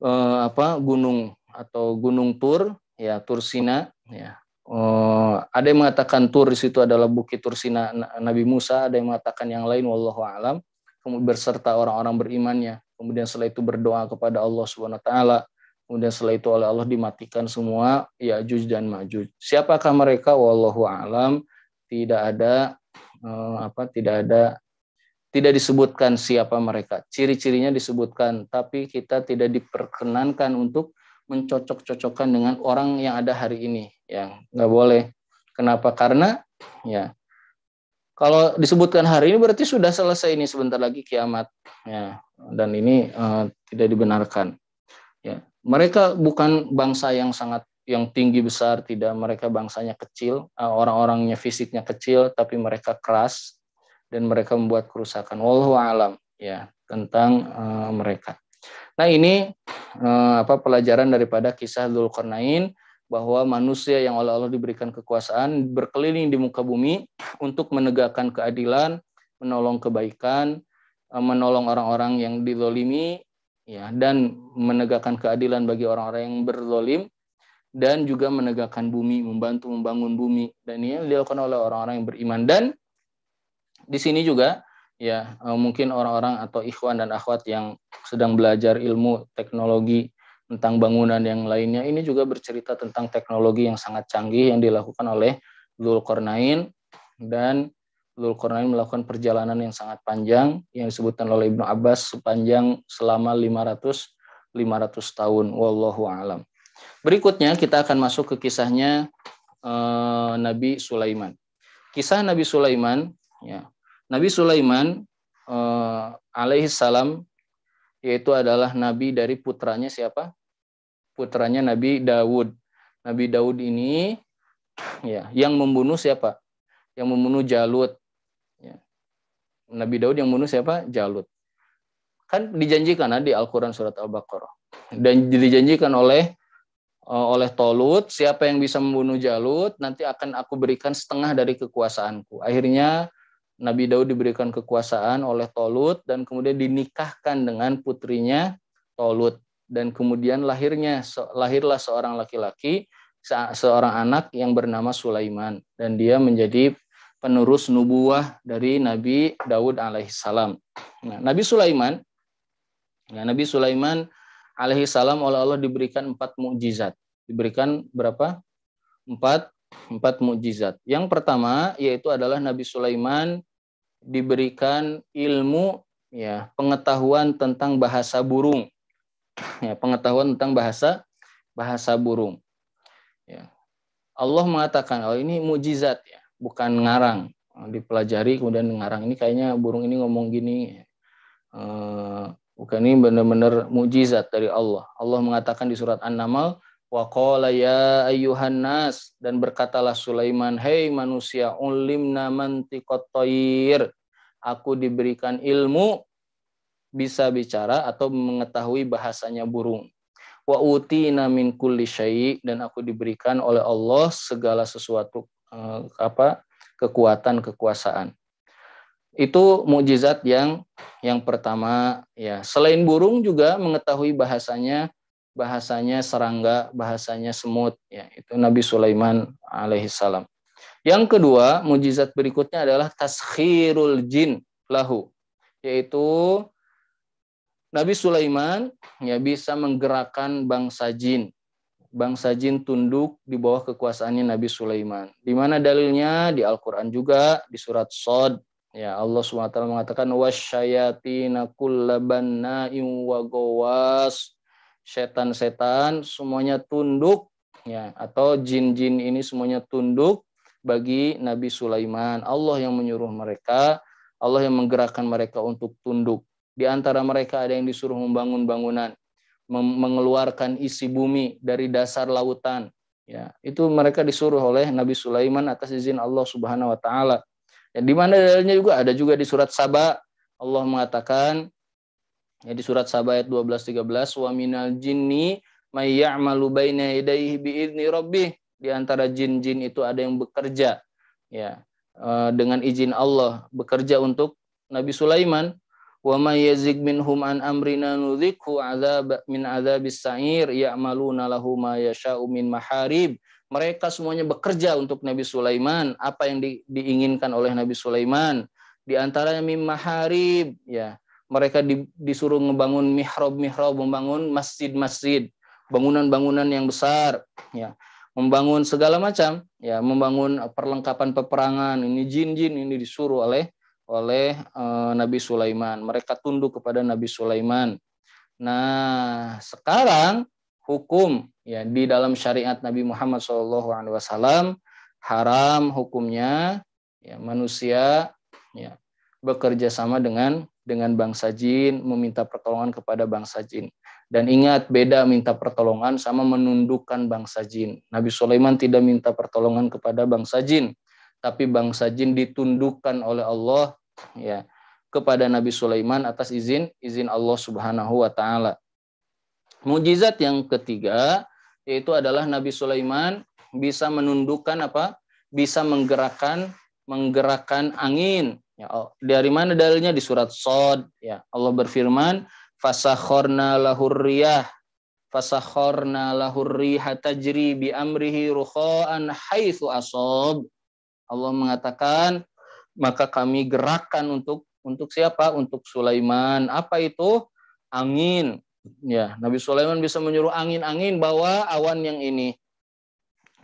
eh, apa gunung atau gunung Tur ya Tur ya. Eh, ada yang mengatakan Tur di situ adalah bukit Tur Nabi Musa, ada yang mengatakan yang lain wallahu alam. Kemudian berserta orang-orang berimannya. Kemudian setelah itu berdoa kepada Allah Subhanahu wa taala Kemudian setelah itu oleh Allah dimatikan semua Ya'juj dan Ma'juj. Siapakah mereka? Wallahu alam. Tidak ada eh, apa? Tidak ada tidak disebutkan siapa mereka. Ciri-cirinya disebutkan, tapi kita tidak diperkenankan untuk mencocok-cocokkan dengan orang yang ada hari ini. Ya, nggak boleh. Kenapa? Karena ya kalau disebutkan hari ini berarti sudah selesai ini sebentar lagi kiamat. Ya, dan ini uh, tidak dibenarkan. Ya mereka bukan bangsa yang sangat yang tinggi besar tidak mereka bangsanya kecil eh, orang-orangnya fisiknya kecil tapi mereka keras dan mereka membuat kerusakan wallahu alam ya tentang uh, mereka nah ini uh, apa pelajaran daripada kisah Dzulkarnain bahwa manusia yang oleh Allah diberikan kekuasaan berkeliling di muka bumi untuk menegakkan keadilan menolong kebaikan menolong orang-orang yang dizolimi ya dan menegakkan keadilan bagi orang-orang yang berzolim dan juga menegakkan bumi, membantu membangun bumi dan ini dilakukan oleh orang-orang yang beriman dan di sini juga ya eh, mungkin orang-orang atau ikhwan dan akhwat yang sedang belajar ilmu teknologi tentang bangunan yang lainnya ini juga bercerita tentang teknologi yang sangat canggih yang dilakukan oleh Zulkarnain dan Dzulkarnain melakukan perjalanan yang sangat panjang yang disebutkan oleh Ibnu Abbas sepanjang selama 500 500 tahun wallahu alam. Berikutnya kita akan masuk ke kisahnya eh, Nabi Sulaiman. Kisah Nabi Sulaiman ya. Nabi Sulaiman eh, alaihi salam yaitu adalah nabi dari putranya siapa? Putranya Nabi Dawud. Nabi Dawud ini ya yang membunuh siapa? Yang membunuh Jalut Nabi Daud yang bunuh siapa? Jalut. Kan dijanjikan nah, di Al-Quran surat Al-Baqarah. Dan dijanjikan oleh eh, oleh Tolut, siapa yang bisa membunuh Jalut, nanti akan aku berikan setengah dari kekuasaanku. Akhirnya Nabi Daud diberikan kekuasaan oleh Tolut dan kemudian dinikahkan dengan putrinya Tolut dan kemudian lahirnya lahirlah seorang laki-laki seorang anak yang bernama Sulaiman dan dia menjadi penerus nubuah dari Nabi Daud alaihissalam. Nah, Nabi Sulaiman, ya, Nabi Sulaiman alaihissalam oleh Allah diberikan empat mukjizat. Diberikan berapa? Empat, empat mukjizat. Yang pertama yaitu adalah Nabi Sulaiman diberikan ilmu ya pengetahuan tentang bahasa burung ya pengetahuan tentang bahasa bahasa burung ya Allah mengatakan oh ini mukjizat ya bukan ngarang eh, dipelajari kemudian ngarang ini kayaknya burung ini ngomong gini eh, bukan ini benar-benar mujizat dari Allah Allah mengatakan di surat An-Naml qala ya ayyuhan nas dan berkatalah Sulaiman, "Hei manusia, ulimna mantiqat tayir. Aku diberikan ilmu bisa bicara atau mengetahui bahasanya burung. Wa utina min kulli syai' dan aku diberikan oleh Allah segala sesuatu Eh, apa kekuatan kekuasaan. Itu mujizat yang yang pertama ya. Selain burung juga mengetahui bahasanya bahasanya serangga, bahasanya semut ya. Itu Nabi Sulaiman alaihissalam. Yang kedua, mujizat berikutnya adalah taskhirul jin lahu yaitu Nabi Sulaiman ya bisa menggerakkan bangsa jin bangsa jin tunduk di bawah kekuasaannya Nabi Sulaiman. Di mana dalilnya? Di Al-Qur'an juga di surat Sod. Ya, Allah SWT mengatakan wasyayatina kullabanna'in wa gawas. Setan-setan semuanya tunduk ya atau jin-jin ini semuanya tunduk bagi Nabi Sulaiman. Allah yang menyuruh mereka, Allah yang menggerakkan mereka untuk tunduk. Di antara mereka ada yang disuruh membangun bangunan, mengeluarkan isi bumi dari dasar lautan ya itu mereka disuruh oleh Nabi Sulaiman atas izin Allah Subhanahu wa taala ya, di mana dalilnya juga ada juga di surat Sabah. Allah mengatakan ya di surat Saba ayat 12 13 wa minal jinni may ya'malu baina yadayhi bi idzni rabbih di antara jin-jin itu ada yang bekerja ya eh, dengan izin Allah bekerja untuk Nabi Sulaiman wa may yazig an amrina nudhikhu azab min azabis sa'ir ya'maluna lahu ma yasha'u min mereka semuanya bekerja untuk Nabi Sulaiman apa yang di, diinginkan oleh Nabi Sulaiman di antaranya mim maharib ya mereka di, disuruh ngebangun mihrab-mihrab membangun masjid-masjid bangunan-bangunan yang besar ya membangun segala macam ya membangun perlengkapan peperangan ini jin-jin ini disuruh oleh oleh eh, Nabi Sulaiman. Mereka tunduk kepada Nabi Sulaiman. Nah, sekarang hukum ya di dalam syariat Nabi Muhammad SAW haram hukumnya ya, manusia ya, bekerja sama dengan dengan bangsa jin meminta pertolongan kepada bangsa jin dan ingat beda minta pertolongan sama menundukkan bangsa jin Nabi Sulaiman tidak minta pertolongan kepada bangsa jin tapi bangsa jin ditundukkan oleh Allah ya kepada Nabi Sulaiman atas izin izin Allah Subhanahu wa taala. Mujizat yang ketiga yaitu adalah Nabi Sulaiman bisa menundukkan apa? bisa menggerakkan menggerakkan angin. Ya, oh, dari mana dalilnya di surat Sod ya. Allah berfirman, "Fasakhorna lahur riyah fasakhorna lahur riha tajri bi amrihi haitsu asab." Allah mengatakan maka kami gerakan untuk untuk siapa? Untuk Sulaiman. Apa itu? Angin. Ya, Nabi Sulaiman bisa menyuruh angin-angin bawa awan yang ini.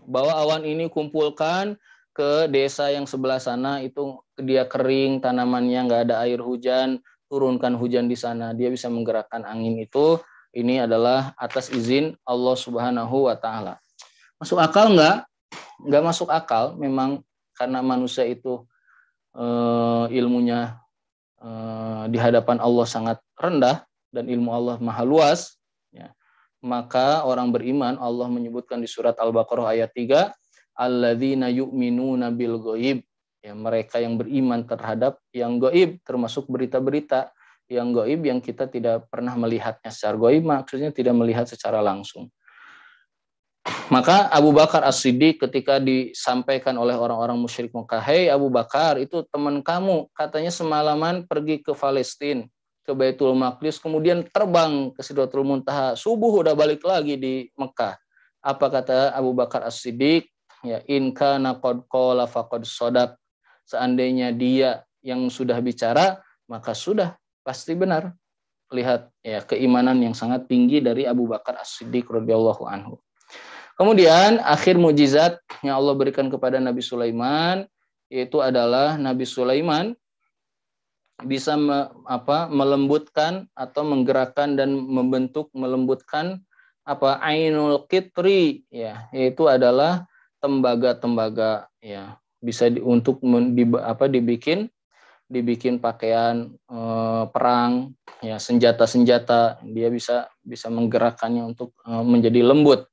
Bawa awan ini kumpulkan ke desa yang sebelah sana itu dia kering tanamannya nggak ada air hujan turunkan hujan di sana dia bisa menggerakkan angin itu ini adalah atas izin Allah Subhanahu wa taala. Masuk akal nggak? Nggak masuk akal. Memang karena manusia itu uh, ilmunya uh, di hadapan Allah sangat rendah dan ilmu Allah maha luas ya. maka orang beriman Allah menyebutkan di surat Al-Baqarah ayat 3 alladzina yu'minuna bil ghaib ya mereka yang beriman terhadap yang goib termasuk berita-berita yang goib yang kita tidak pernah melihatnya secara goib maksudnya tidak melihat secara langsung maka Abu Bakar As-Siddiq ketika disampaikan oleh orang-orang musyrik Mekah, "Hei Abu Bakar, itu teman kamu katanya semalaman pergi ke Palestina, ke Baitul Maqdis, kemudian terbang ke Sidratul Muntaha. Subuh udah balik lagi di Mekah." Apa kata Abu Bakar As-Siddiq? Ya, "In kana qad qala faqad sadaq." Seandainya dia yang sudah bicara, maka sudah pasti benar. Lihat ya keimanan yang sangat tinggi dari Abu Bakar As-Siddiq radhiyallahu anhu. Kemudian akhir mujizat yang Allah berikan kepada Nabi Sulaiman yaitu adalah Nabi Sulaiman bisa me, apa, melembutkan atau menggerakkan dan membentuk melembutkan apa ainul kitri ya yaitu adalah tembaga-tembaga ya bisa di, untuk men, di, apa dibikin dibikin pakaian e, perang ya senjata-senjata dia bisa bisa menggerakkannya untuk e, menjadi lembut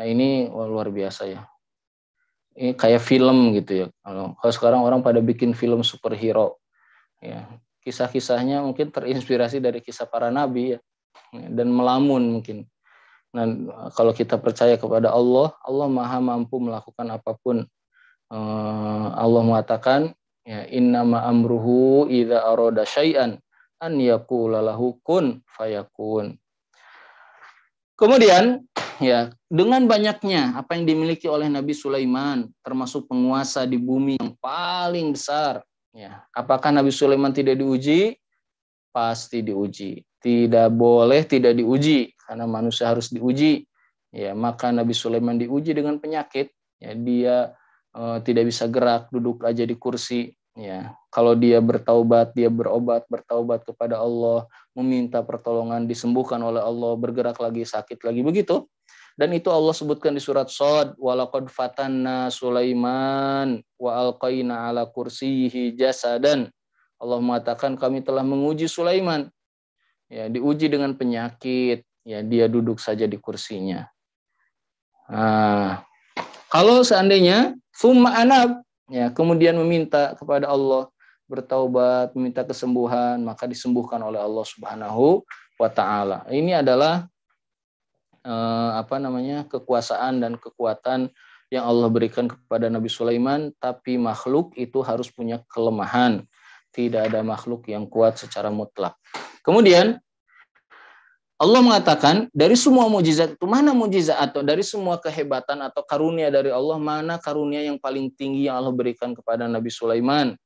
Nah ini wah, luar biasa ya. Ini kayak film gitu ya. Kalau, sekarang orang pada bikin film superhero, ya kisah-kisahnya mungkin terinspirasi dari kisah para nabi ya, dan melamun mungkin. Nah kalau kita percaya kepada Allah, Allah maha mampu melakukan apapun. Eh, Allah mengatakan ya inna ma amruhu ida aroda syai'an an yaqula kun fayakun Kemudian ya dengan banyaknya apa yang dimiliki oleh Nabi Sulaiman termasuk penguasa di bumi yang paling besar ya apakah Nabi Sulaiman tidak diuji pasti diuji tidak boleh tidak diuji karena manusia harus diuji ya maka Nabi Sulaiman diuji dengan penyakit ya dia e, tidak bisa gerak duduk aja di kursi ya kalau dia bertaubat dia berobat bertaubat kepada Allah meminta pertolongan disembuhkan oleh Allah bergerak lagi sakit lagi begitu dan itu Allah sebutkan di surat Sod Walakad fatanna Sulaiman wa alqaina ala kursihi jasadan Allah mengatakan kami telah menguji Sulaiman ya diuji dengan penyakit ya dia duduk saja di kursinya nah, kalau seandainya summa anab ya kemudian meminta kepada Allah bertaubat meminta kesembuhan maka disembuhkan oleh Allah Subhanahu wa taala ini adalah eh, apa namanya kekuasaan dan kekuatan yang Allah berikan kepada Nabi Sulaiman tapi makhluk itu harus punya kelemahan tidak ada makhluk yang kuat secara mutlak kemudian Allah mengatakan dari semua mujizat itu mana mujizat atau dari semua kehebatan atau karunia dari Allah mana karunia yang paling tinggi yang Allah berikan kepada Nabi Sulaiman.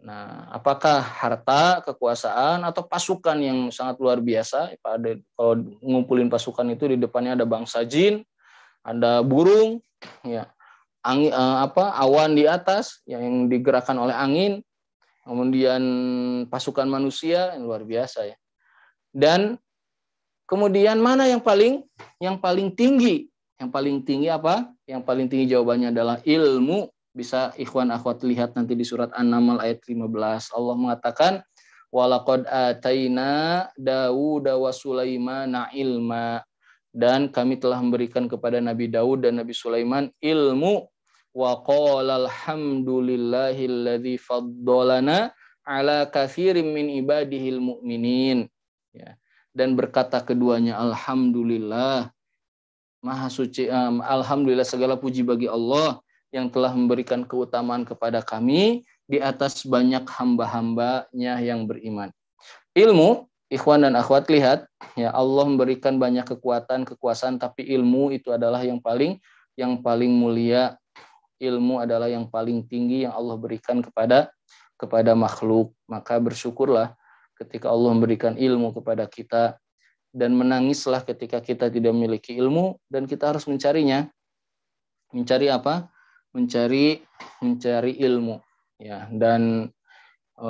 Nah, apakah harta, kekuasaan, atau pasukan yang sangat luar biasa? Pada kalau ngumpulin pasukan itu di depannya ada bangsa jin, ada burung, ya, angin, eh, apa awan di atas yang digerakkan oleh angin, kemudian pasukan manusia yang luar biasa ya. Dan Kemudian mana yang paling yang paling tinggi? Yang paling tinggi apa? Yang paling tinggi jawabannya adalah ilmu. Bisa ikhwan akhwat lihat nanti di surat An-Naml ayat 15. Allah mengatakan, "Walaqad ataina Dawud wa Sulaimana ilma." Dan kami telah memberikan kepada Nabi Daud dan Nabi Sulaiman ilmu. Wa qala alhamdulillahilladzi faddalana ala kathirim min ibadihil mu'minin. Ya dan berkata keduanya alhamdulillah maha suci um, alhamdulillah segala puji bagi Allah yang telah memberikan keutamaan kepada kami di atas banyak hamba-hambanya yang beriman. Ilmu, ikhwan dan akhwat lihat, ya Allah memberikan banyak kekuatan, kekuasaan tapi ilmu itu adalah yang paling yang paling mulia. Ilmu adalah yang paling tinggi yang Allah berikan kepada kepada makhluk. Maka bersyukurlah ketika Allah memberikan ilmu kepada kita dan menangislah ketika kita tidak memiliki ilmu dan kita harus mencarinya. Mencari apa? Mencari mencari ilmu ya dan e,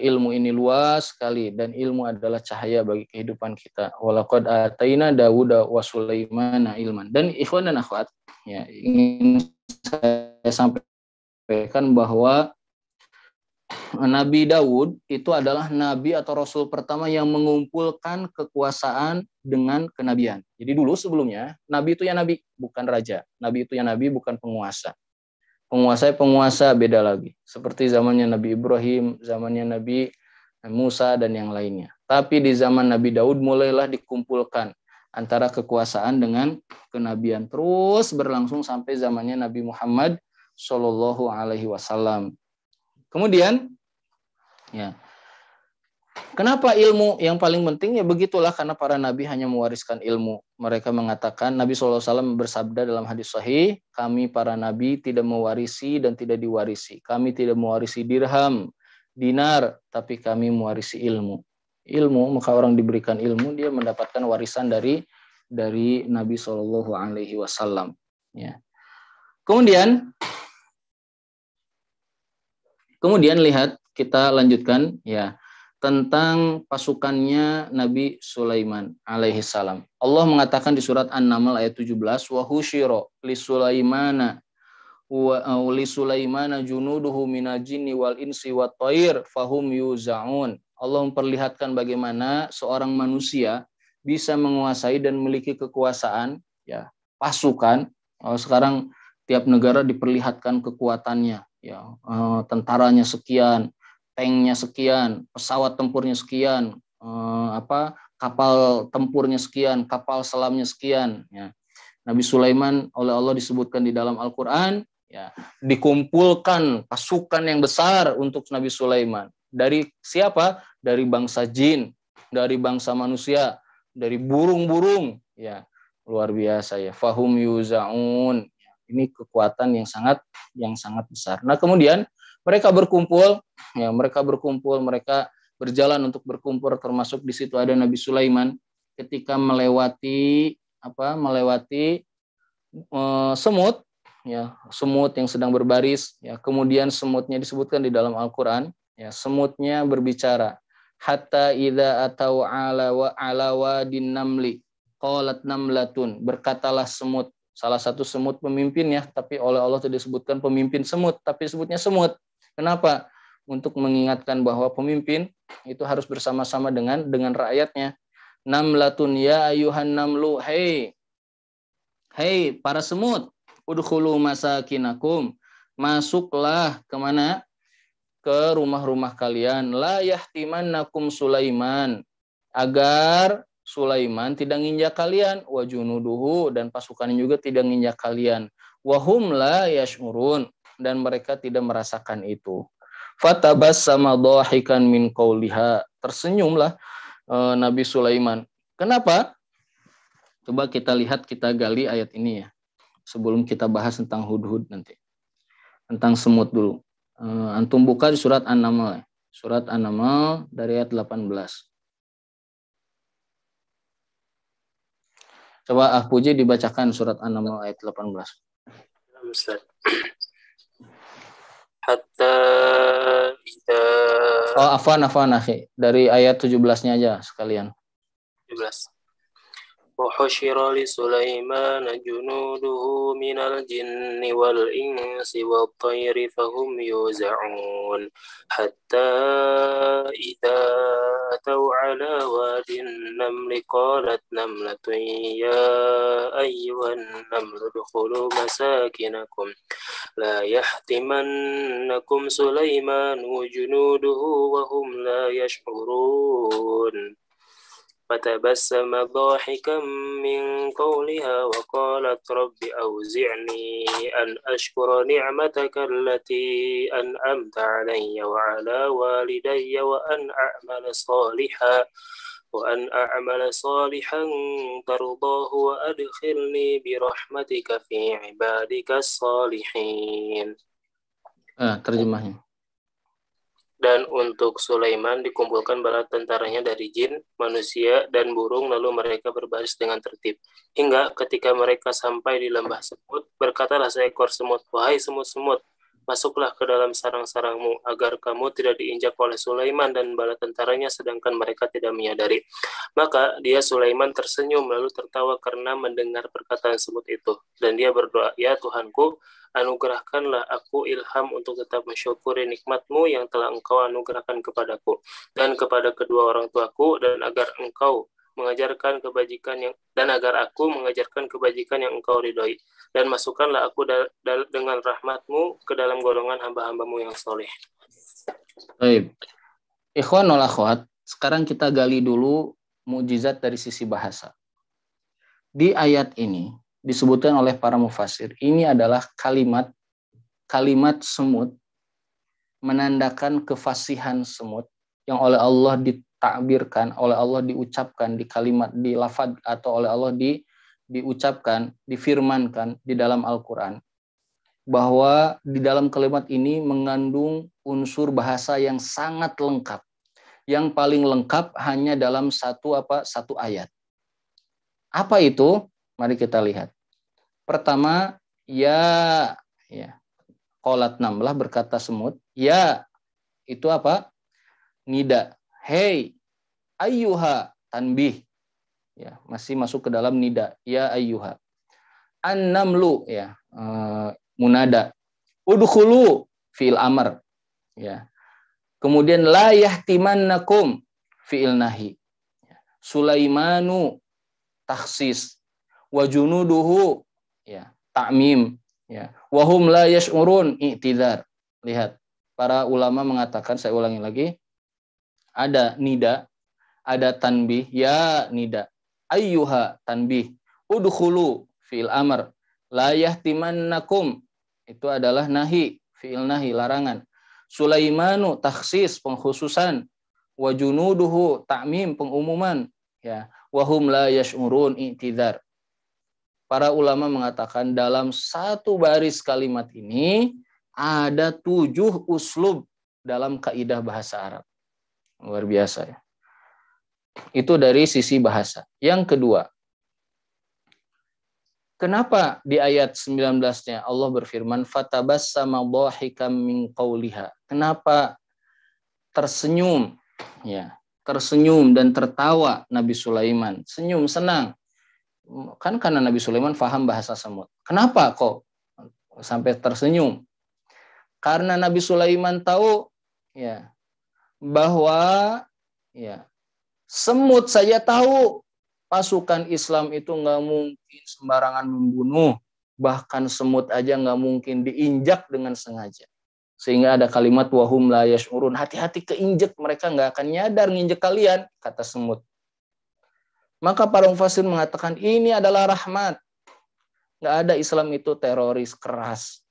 ilmu ini luas sekali dan ilmu adalah cahaya bagi kehidupan kita. Walaqad ataina Dawuda wa Sulaimana ilman. Dan ikhwan dan akhwat ya ingin saya sampaikan bahwa Nabi Dawud itu adalah nabi atau rasul pertama yang mengumpulkan kekuasaan dengan kenabian. Jadi dulu sebelumnya, nabi itu ya nabi, bukan raja. Nabi itu ya nabi, bukan penguasa. Penguasa penguasa beda lagi. Seperti zamannya Nabi Ibrahim, zamannya Nabi Musa dan yang lainnya. Tapi di zaman Nabi Dawud mulailah dikumpulkan antara kekuasaan dengan kenabian terus berlangsung sampai zamannya Nabi Muhammad Shallallahu Alaihi Wasallam. Kemudian Ya. Kenapa ilmu yang paling penting? Ya begitulah karena para nabi hanya mewariskan ilmu. Mereka mengatakan Nabi SAW bersabda dalam hadis sahih, kami para nabi tidak mewarisi dan tidak diwarisi. Kami tidak mewarisi dirham, dinar, tapi kami mewarisi ilmu. Ilmu, maka orang diberikan ilmu, dia mendapatkan warisan dari dari Nabi saw Ya. Kemudian, kemudian lihat kita lanjutkan ya tentang pasukannya Nabi Sulaiman alaihi salam. Allah mengatakan di surat An-Naml ayat 17, "Wa husyira li Sulaimana wa e, li Sulaimana junuduhu minal jinni wal insi wat thair fahum yuzaun." Allah memperlihatkan bagaimana seorang manusia bisa menguasai dan memiliki kekuasaan ya, pasukan. Oh, sekarang tiap negara diperlihatkan kekuatannya ya, e, tentaranya sekian, tanknya sekian, pesawat tempurnya sekian, eh, apa kapal tempurnya sekian, kapal selamnya sekian. Ya. Nabi Sulaiman oleh Allah disebutkan di dalam Al-Quran, ya, dikumpulkan pasukan yang besar untuk Nabi Sulaiman. Dari siapa? Dari bangsa jin, dari bangsa manusia, dari burung-burung, ya luar biasa ya. Fahum yuzaun, ini kekuatan yang sangat yang sangat besar. Nah, kemudian mereka berkumpul, ya mereka berkumpul, mereka berjalan untuk berkumpul termasuk di situ ada Nabi Sulaiman ketika melewati apa? melewati e, semut ya, semut yang sedang berbaris ya. Kemudian semutnya disebutkan di dalam Al-Qur'an ya, semutnya berbicara hatta idza atau ala wa ala wadin namli qalat namlatun berkatalah semut salah satu semut pemimpin ya, tapi oleh Allah tidak disebutkan pemimpin semut, tapi sebutnya semut. Kenapa? Untuk mengingatkan bahwa pemimpin itu harus bersama-sama dengan dengan rakyatnya. Namlatun ya ayuhan namlu, hei, hei para semut, Udhulu masakinakum, masuklah kemana? Ke rumah-rumah kalian. La yahtimannakum Sulaiman, agar Sulaiman tidak nginjak kalian, wa junuduhu dan pasukannya juga tidak nginjak kalian. Wahum la yashurun dan mereka tidak merasakan itu. Fatabas sama dohikan min kauliha. Tersenyumlah e, Nabi Sulaiman. Kenapa? Coba kita lihat, kita gali ayat ini ya. Sebelum kita bahas tentang hudhud nanti. Tentang semut dulu. E, antum buka di surat An-Naml. Ya. Surat An-Naml dari ayat 18. Coba Ah Puji dibacakan surat An-Naml ayat 18. Oh, afan afan akhi. Dari ayat 17-nya aja sekalian. 17. وحشر لسليمان جنوده من الجن والإنس والطير فهم يوزعون حتى إذا أتوا على واد النمل قالت نملة يا أيها النمل ادخلوا مساكنكم لا يحتمنكم سليمان وجنوده وهم لا يشعرون فتبسم ضاحكا من قولها وقالت رب أوزعني أن أشكر نعمتك التي أنعمت علي وعلى والدي وأن أعمل صالحا وأن أعمل صالحا ترضاه وأدخلني برحمتك في عبادك الصالحين. آه ترجمة Dan untuk Sulaiman dikumpulkan bala tentaranya dari jin, manusia, dan burung lalu mereka berbaris dengan tertib. Hingga ketika mereka sampai di lembah semut, berkatalah seekor semut, Wahai semut-semut, Masuklah ke dalam sarang-sarangmu, agar kamu tidak diinjak oleh Sulaiman dan bala tentaranya, sedangkan mereka tidak menyadari. Maka dia Sulaiman tersenyum lalu tertawa karena mendengar perkataan sebut itu. Dan dia berdoa, Ya Tuhanku, anugerahkanlah aku ilham untuk tetap mensyukuri nikmatmu yang telah engkau anugerahkan kepadaku dan kepada kedua orang tuaku, dan agar engkau mengajarkan kebajikan yang dan agar aku mengajarkan kebajikan yang engkau ridhoi dan masukkanlah aku da, da, dengan rahmatmu ke dalam golongan hamba-hambamu yang soleh. Baik. Ikhwan wal akhwat, sekarang kita gali dulu mujizat dari sisi bahasa. Di ayat ini disebutkan oleh para mufasir, ini adalah kalimat kalimat semut menandakan kefasihan semut yang oleh Allah ditakbirkan oleh Allah diucapkan di kalimat di lafad atau oleh Allah di diucapkan difirmankan di dalam Al-Qur'an bahwa di dalam kalimat ini mengandung unsur bahasa yang sangat lengkap yang paling lengkap hanya dalam satu apa satu ayat apa itu mari kita lihat pertama ya ya kolat namlah berkata semut ya itu apa nida hey ayuha tanbih ya masih masuk ke dalam nida ya ayuha annamlu ya uh, munada udkhulu fi'il amr ya kemudian la yahtimannakum fi'il nahi ya. sulaimanu taksis wa junuduhu ya ta'mim ya wahum la yash'urun i'tidar lihat para ulama mengatakan saya ulangi lagi ada nida, ada tanbih, ya nida. Ayyuha tanbih, udhulu fil amr, la yahtimannakum. Itu adalah nahi, fil nahi, larangan. Sulaimanu taksis, pengkhususan. Wajunuduhu ta'mim, pengumuman. Ya, wahum la yash'urun intidar. Para ulama mengatakan dalam satu baris kalimat ini ada tujuh uslub dalam kaidah bahasa Arab. Luar biasa ya. Itu dari sisi bahasa. Yang kedua, kenapa di ayat 19-nya Allah berfirman sama dhahikam min qawliha? Kenapa tersenyum ya, tersenyum dan tertawa Nabi Sulaiman? Senyum senang. Kan karena Nabi Sulaiman faham bahasa semut. Kenapa kok sampai tersenyum? Karena Nabi Sulaiman tahu ya bahwa ya semut saja tahu pasukan Islam itu nggak mungkin sembarangan membunuh bahkan semut aja nggak mungkin diinjak dengan sengaja sehingga ada kalimat wahum la yashurun hati-hati keinjek mereka nggak akan nyadar nginjek kalian kata semut maka para mufasir mengatakan ini adalah rahmat nggak ada Islam itu teroris keras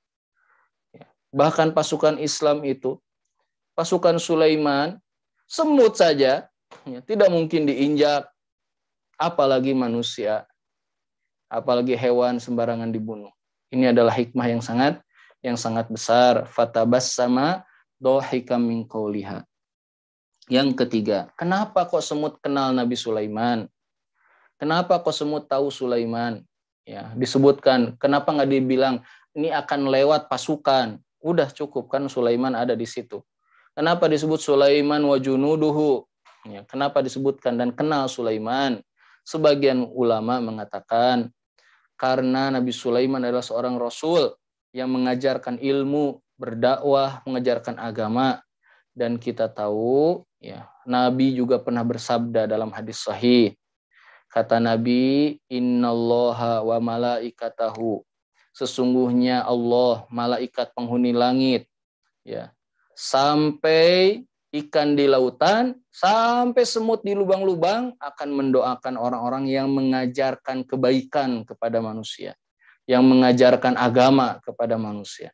ya. bahkan pasukan Islam itu pasukan Sulaiman, semut saja ya, tidak mungkin diinjak, apalagi manusia, apalagi hewan sembarangan dibunuh. Ini adalah hikmah yang sangat yang sangat besar. Fatabas sama dohikam min Yang ketiga, kenapa kok semut kenal Nabi Sulaiman? Kenapa kok semut tahu Sulaiman? Ya, disebutkan, kenapa nggak dibilang ini akan lewat pasukan? Udah cukup kan Sulaiman ada di situ. Kenapa disebut Sulaiman wa junuduhu? Ya, kenapa disebutkan dan kenal Sulaiman? Sebagian ulama mengatakan karena Nabi Sulaiman adalah seorang rasul yang mengajarkan ilmu, berdakwah, mengajarkan agama dan kita tahu ya, Nabi juga pernah bersabda dalam hadis sahih. Kata Nabi, "Innallaha wa malaikatahu." Sesungguhnya Allah, malaikat penghuni langit, ya, sampai ikan di lautan, sampai semut di lubang-lubang akan mendoakan orang-orang yang mengajarkan kebaikan kepada manusia, yang mengajarkan agama kepada manusia.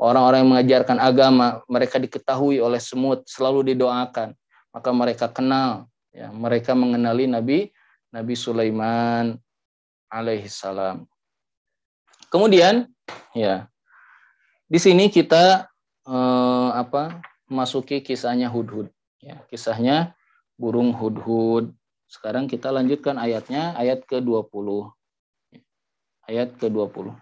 Orang-orang yang mengajarkan agama, mereka diketahui oleh semut, selalu didoakan. Maka mereka kenal, ya, mereka mengenali Nabi Nabi Sulaiman alaihissalam. Kemudian, ya, di sini kita eh, apa masuki kisahnya Hudhud. Ya, kisahnya burung Hudhud. Sekarang kita lanjutkan ayatnya, ayat ke-20. Ayat ke-20.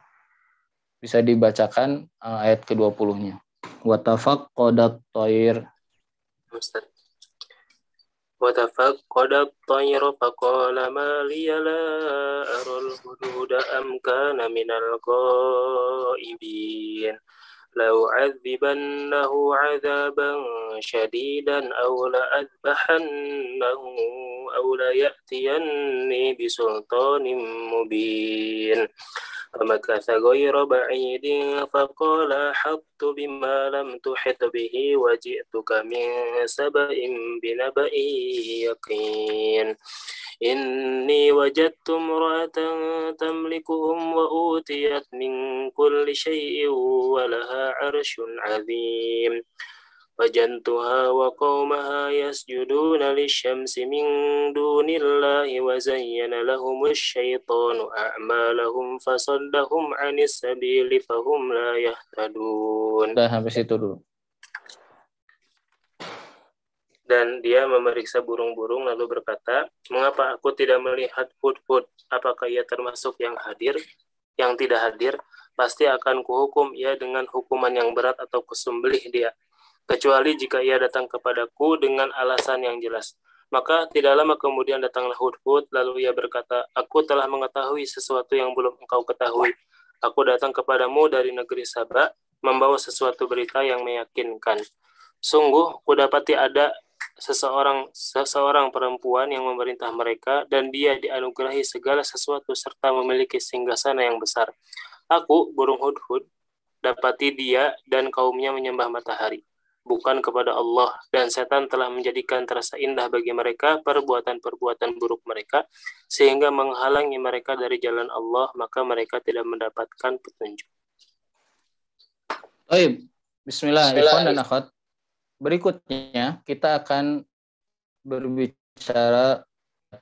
Bisa dibacakan eh, ayat ke-20-nya. Watafak kodat toir. watafak وتفقد الطير فقال ما لي لا أرى الهدود أم كان لأعذبنه عذابا شديدا أو لأذبحنه أو ليأتيني بسلطان مبين ومكث غير بعيد فقال أحطت بما لم تحط به وجئتك من سبأ بنبأ يقين إني وجدت امرأة تملكهم وأوتيت من كل شيء ولها عرش عظيم وجنتها وقومها يسجدون للشمس من دون الله وزين لهم الشيطان أعمالهم فصدهم عن السبيل فهم لا يهتدون Dan dia memeriksa burung-burung lalu berkata, Mengapa aku tidak melihat hud-hud? Apakah ia termasuk yang hadir? Yang tidak hadir, pasti akan kuhukum ia dengan hukuman yang berat atau kusembelih dia kecuali jika ia datang kepadaku dengan alasan yang jelas. Maka tidak lama kemudian datanglah Hudhud, lalu ia berkata, Aku telah mengetahui sesuatu yang belum engkau ketahui. Aku datang kepadamu dari negeri Sabah, membawa sesuatu berita yang meyakinkan. Sungguh, dapati ada seseorang seseorang perempuan yang memerintah mereka dan dia dianugerahi segala sesuatu serta memiliki singgasana yang besar. Aku, burung hudhud, dapati dia dan kaumnya menyembah matahari bukan kepada Allah dan setan telah menjadikan terasa indah bagi mereka perbuatan-perbuatan buruk mereka sehingga menghalangi mereka dari jalan Allah maka mereka tidak mendapatkan petunjuk. Baik, bismillah, bismillah. dan akhwat. Berikutnya kita akan berbicara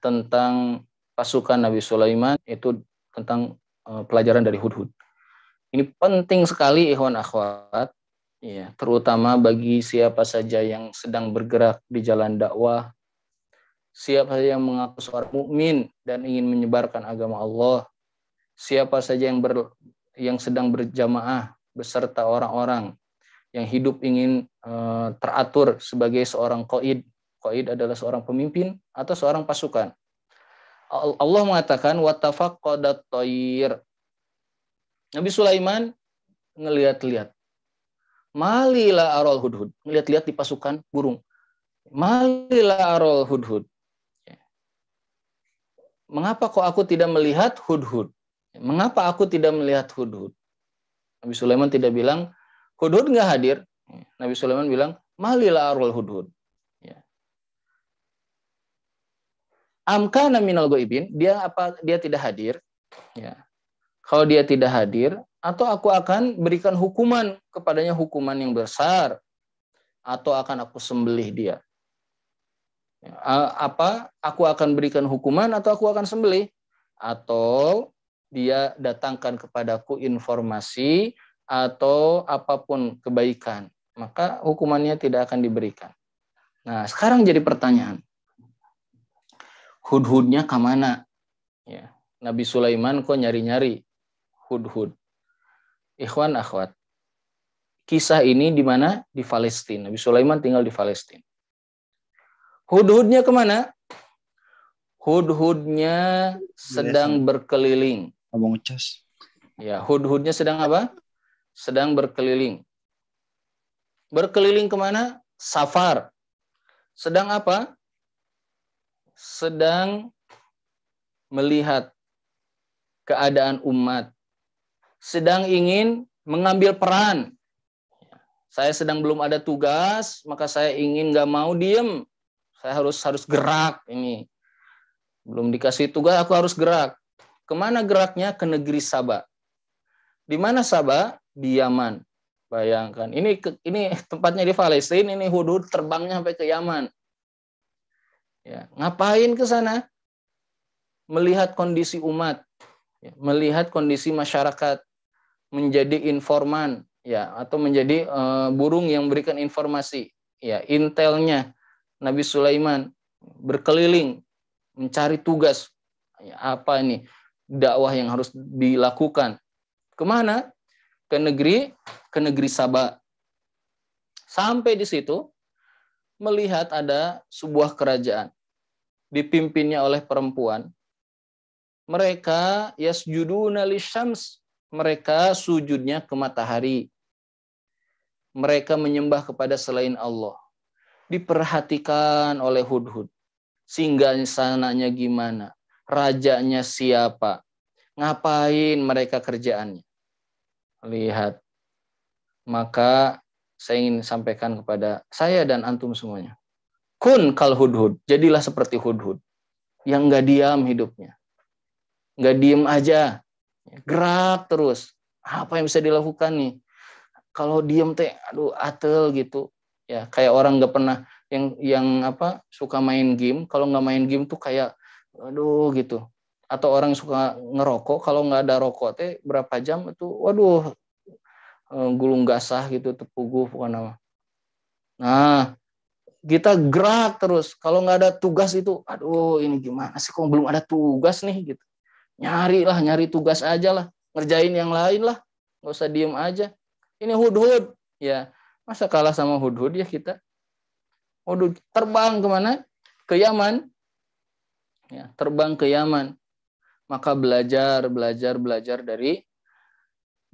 tentang pasukan Nabi Sulaiman itu tentang eh, pelajaran dari Hudhud. Ini penting sekali ikhwan akhwat ya terutama bagi siapa saja yang sedang bergerak di jalan dakwah siapa saja yang mengaku seorang mukmin dan ingin menyebarkan agama Allah siapa saja yang ber, yang sedang berjamaah beserta orang-orang yang hidup ingin e, teratur sebagai seorang koid koid adalah seorang pemimpin atau seorang pasukan Allah mengatakan watafakodat toir Nabi Sulaiman ngelihat-lihat Malila arol hudhud. Melihat-lihat di pasukan burung. Malila arol hudhud. Ya. Mengapa kok aku tidak melihat hudhud? Ya, mengapa aku tidak melihat hudhud? Nabi Sulaiman tidak bilang, hudhud nggak hadir. Ya, Nabi Sulaiman bilang, malila arol hudhud. Amka minal goibin, dia apa dia tidak hadir. Ya. Kalau dia tidak hadir, atau aku akan berikan hukuman kepadanya hukuman yang besar atau akan aku sembelih dia ya, apa aku akan berikan hukuman atau aku akan sembelih atau dia datangkan kepadaku informasi atau apapun kebaikan maka hukumannya tidak akan diberikan nah sekarang jadi pertanyaan hudhudnya kemana ya Nabi Sulaiman kok nyari-nyari hudhud Ikhwan akhwat, kisah ini di mana? Di Palestina. Nabi Sulaiman tinggal di Palestina. Hud-hudnya kemana? Hud-hudnya sedang berkeliling. Ngomong ucas. Ya, hud-hudnya sedang apa? Sedang berkeliling. Berkeliling kemana? Safar. Sedang apa? Sedang melihat keadaan umat sedang ingin mengambil peran. Saya sedang belum ada tugas, maka saya ingin nggak mau diem. Saya harus harus gerak ini. Belum dikasih tugas, aku harus gerak. Kemana geraknya? Ke negeri Sabah. Di mana Sabah? Di Yaman. Bayangkan. Ini ini (laughs) tempatnya di Palestina, ini hudud terbangnya sampai ke Yaman. Ya, ngapain ke sana? Melihat kondisi umat, ya, melihat kondisi masyarakat, menjadi informan ya atau menjadi uh, burung yang berikan informasi ya intelnya Nabi Sulaiman berkeliling mencari tugas ya, apa ini dakwah yang harus dilakukan kemana ke negeri ke negeri Sabah sampai di situ melihat ada sebuah kerajaan dipimpinnya oleh perempuan mereka yasjuduna lisyams mereka sujudnya ke matahari. Mereka menyembah kepada selain Allah. Diperhatikan oleh Hudhud. Singgah sananya gimana? Rajanya siapa? Ngapain mereka kerjaannya? Lihat. Maka saya ingin sampaikan kepada saya dan antum semuanya. Kun kal hudhud. Jadilah seperti hudhud. Yang gak diam hidupnya. gak diem aja Ya. Gerak terus. Apa yang bisa dilakukan nih? Kalau diem teh, aduh atel gitu. Ya kayak orang nggak pernah yang yang apa suka main game. Kalau nggak main game tuh kayak aduh gitu. Atau orang suka ngerokok. Kalau nggak ada rokok teh berapa jam itu, waduh eh, gulung gasah gitu tepuguh bukan nama. Nah, kita gerak terus. Kalau nggak ada tugas itu, aduh ini gimana sih? Kok belum ada tugas nih gitu. Nyari lah, nyari tugas aja lah. Ngerjain yang lain lah. Nggak usah diem aja. Ini hudhud. Ya, masa kalah sama hudhud ya kita? Hudhud terbang kemana? Ke Yaman. Ya, terbang ke Yaman. Maka belajar, belajar, belajar dari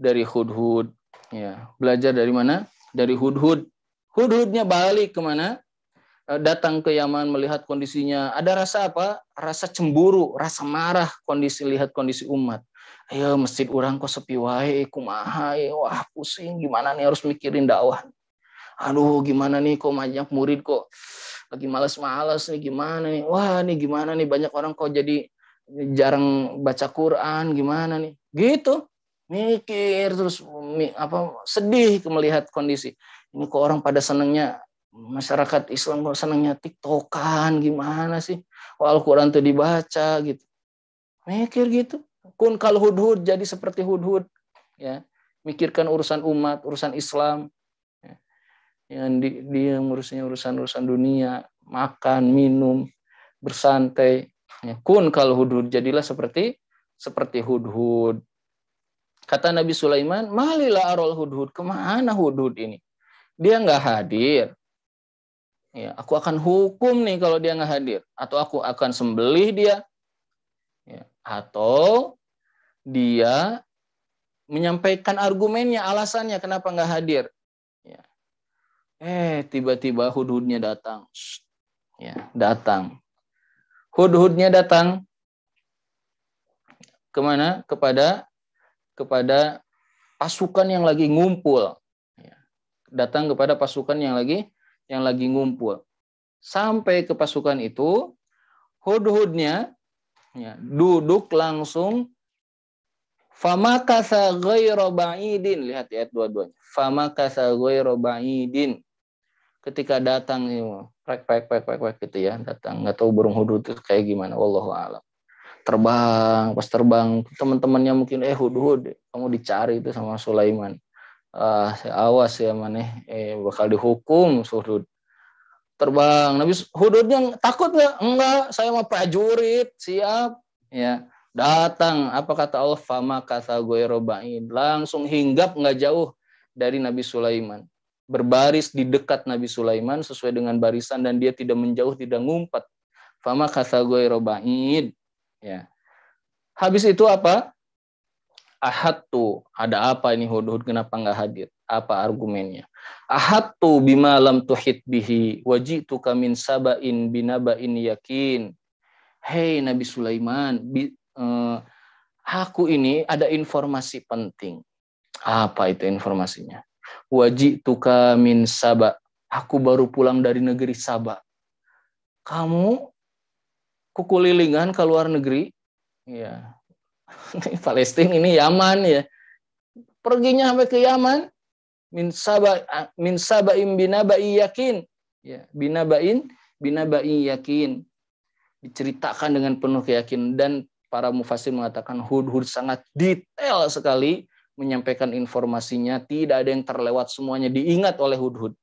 dari hudhud. Ya, belajar dari mana? Dari hudhud. Hudhudnya balik kemana? Eh, datang ke Yaman melihat kondisinya. Ada rasa apa? Rasa cemburu, rasa marah kondisi lihat kondisi umat. Ayo masjid orang kok sepi wae, kumaha, ya? wah pusing gimana nih harus mikirin dakwah. Aduh gimana nih kok banyak murid kok lagi males-males nih gimana nih. Wah nih gimana nih banyak orang kok jadi jarang baca Quran gimana nih. Gitu mikir terus apa sedih melihat kondisi ini kok orang pada senengnya masyarakat Islam kok senangnya tiktokan gimana sih oh, Al-Quran tuh dibaca gitu mikir gitu kun kal hudhud jadi seperti hudhud ya mikirkan urusan umat urusan Islam ya. yang di, dia ngurusnya urusan urusan dunia makan minum bersantai ya. kun kal hudhud jadilah seperti seperti hudhud kata Nabi Sulaiman malilah arol hudhud kemana hudhud ini dia nggak hadir Ya, aku akan hukum nih kalau dia nggak hadir, atau aku akan sembelih dia, ya, atau dia menyampaikan argumennya, alasannya kenapa nggak hadir. Ya. Eh, tiba-tiba hududnya datang, ya, datang. hududnya datang kemana? Kepada kepada pasukan yang lagi ngumpul, ya. datang kepada pasukan yang lagi yang lagi ngumpul. Sampai ke pasukan itu, hudhudnya ya, duduk langsung famakasa ghairu ba'idin. Lihat ya dua-duanya. Famakasa ghairu ba'idin. Ketika datang prek ya, prek prek prek prek gitu ya, datang nggak tahu burung hudhud itu kayak gimana, wallahu alam. Terbang, pas terbang teman-temannya mungkin eh hudhud, kamu dicari itu sama Sulaiman ah awas ya mana eh bakal dihukum surut terbang Nabi nah, hududnya takut nggak enggak saya mau prajurit siap ya datang apa kata Allah fama kata robain langsung hinggap nggak jauh dari Nabi Sulaiman berbaris di dekat Nabi Sulaiman sesuai dengan barisan dan dia tidak menjauh tidak ngumpat fama kata robain ya habis itu apa ahad tuh ada apa ini hudhud kenapa nggak hadir apa argumennya ahad tuh bima lam tuhit bihi wajitu kamin sabain binabain yakin hei Nabi Sulaiman bi, eh, aku ini ada informasi penting apa itu informasinya Wajib wajitu kamin sabak aku baru pulang dari negeri Sabak kamu kukulilingan ke luar negeri ya Palestina ini Yaman ya perginya sampai ke Yaman min saba min sabaim binabai yakin ya binabain binabai yakin diceritakan dengan penuh keyakinan dan para mufasir mengatakan Hud-Hud sangat detail sekali menyampaikan informasinya, tidak ada yang terlewat semuanya diingat oleh Hud-Hud.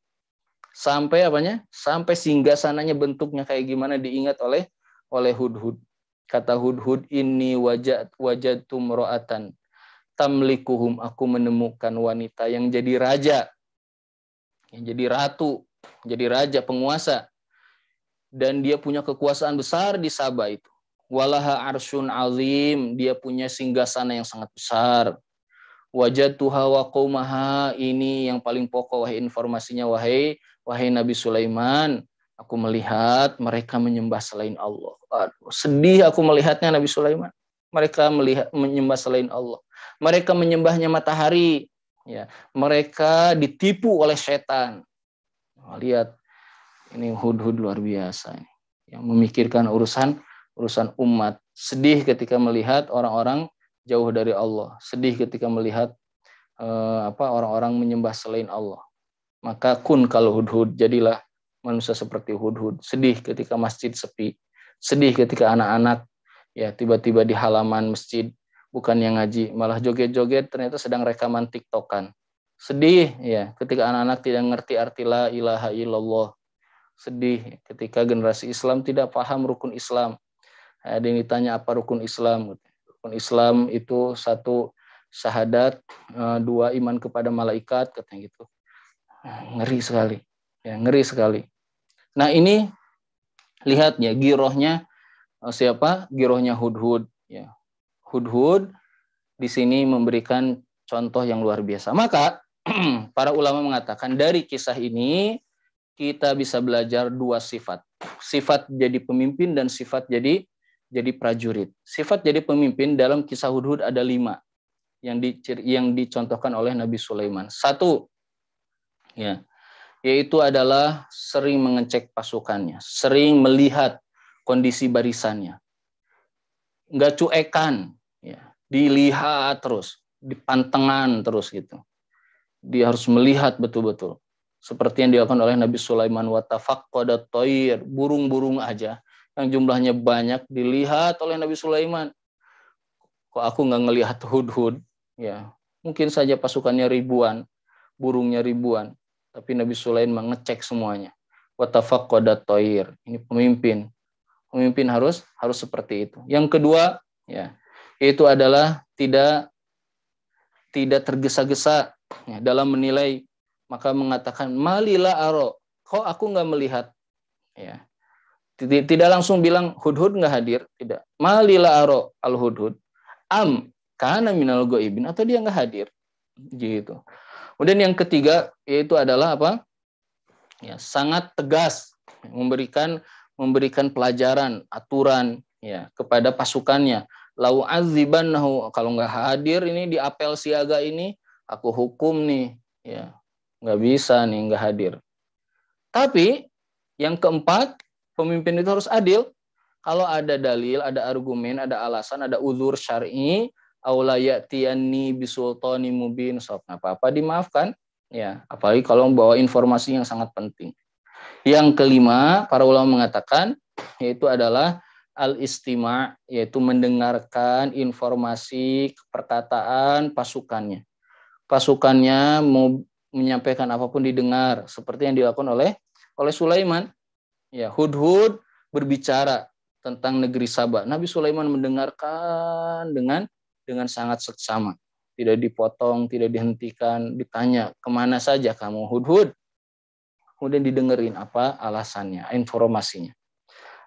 Sampai apanya? Sampai singgah sananya bentuknya kayak gimana diingat oleh oleh Hud-Hud. Kata Hudhud, ini wajat wajatum roatan tamlikuhum. Aku menemukan wanita yang jadi raja, yang jadi ratu, jadi raja penguasa. Dan dia punya kekuasaan besar di Sabah itu. Walaha arsyun azim, dia punya singgasana yang sangat besar. Wajah tuha wa ini yang paling pokok wahai informasinya wahai wahai Nabi Sulaiman. Aku melihat mereka menyembah selain Allah. Aduh, sedih aku melihatnya Nabi Sulaiman. Mereka melihat menyembah selain Allah. Mereka menyembahnya matahari. Ya, mereka ditipu oleh setan. Oh, lihat ini hud-hud luar biasa yang memikirkan urusan urusan umat. Sedih ketika melihat orang-orang jauh dari Allah. Sedih ketika melihat eh, apa orang-orang menyembah selain Allah. Maka kun kalau hudhud jadilah manusia seperti Hudhud, sedih ketika masjid sepi, sedih ketika anak-anak ya tiba-tiba di halaman masjid bukan yang ngaji, malah joget-joget ternyata sedang rekaman tiktokan. Sedih ya ketika anak-anak tidak ngerti arti la ilaha illallah. Sedih ketika generasi Islam tidak paham rukun Islam. Ada yang ditanya apa rukun Islam? Gitu. Rukun Islam itu satu syahadat, eh, dua iman kepada malaikat katanya gitu. Ngeri sekali Ya, ngeri sekali. Nah, ini lihat ya girohnya eh, siapa? Girohnya Hudhud ya. Hudhud di sini memberikan contoh yang luar biasa. Maka (clears throat) para ulama mengatakan dari kisah ini kita bisa belajar dua sifat. Sifat jadi pemimpin dan sifat jadi jadi prajurit. Sifat jadi pemimpin dalam kisah Hudhud ada lima yang di, yang dicontohkan oleh Nabi Sulaiman. Satu, ya yaitu adalah sering mengecek pasukannya, sering melihat kondisi barisannya. Enggak cuekan, ya. dilihat terus, dipantengan terus gitu. Dia harus melihat betul-betul. Seperti yang dilakukan oleh Nabi Sulaiman pada toir, burung-burung aja yang jumlahnya banyak dilihat oleh Nabi Sulaiman. Kok aku nggak ngelihat hud-hud? Ya, mungkin saja pasukannya ribuan, burungnya ribuan tapi Nabi Sulaiman mengecek semuanya. Watafakoda toir. Ini pemimpin. Pemimpin harus harus seperti itu. Yang kedua, ya, itu adalah tidak tidak tergesa-gesa ya, dalam menilai maka mengatakan malila aro kok aku nggak melihat ya tidak langsung bilang hudhud nggak hadir tidak malila aro al hudhud am karena minal ibn atau dia nggak hadir gitu Kemudian yang ketiga yaitu adalah apa? Ya, sangat tegas memberikan memberikan pelajaran, aturan ya kepada pasukannya. Lau azibannahu kalau nggak hadir ini di apel siaga ini aku hukum nih ya nggak bisa nih nggak hadir. Tapi yang keempat pemimpin itu harus adil. Kalau ada dalil, ada argumen, ada alasan, ada uzur syari, aula ya'tiyanni bisultanin mubin sob nggak apa-apa dimaafkan ya apalagi kalau membawa informasi yang sangat penting yang kelima para ulama mengatakan yaitu adalah al istima yaitu mendengarkan informasi perkataan pasukannya pasukannya mau menyampaikan apapun didengar seperti yang dilakukan oleh oleh Sulaiman ya Hudhud berbicara tentang negeri Sabah Nabi Sulaiman mendengarkan dengan dengan sangat seksama. Tidak dipotong, tidak dihentikan, ditanya kemana saja kamu hudhud. Kemudian didengerin apa alasannya, informasinya.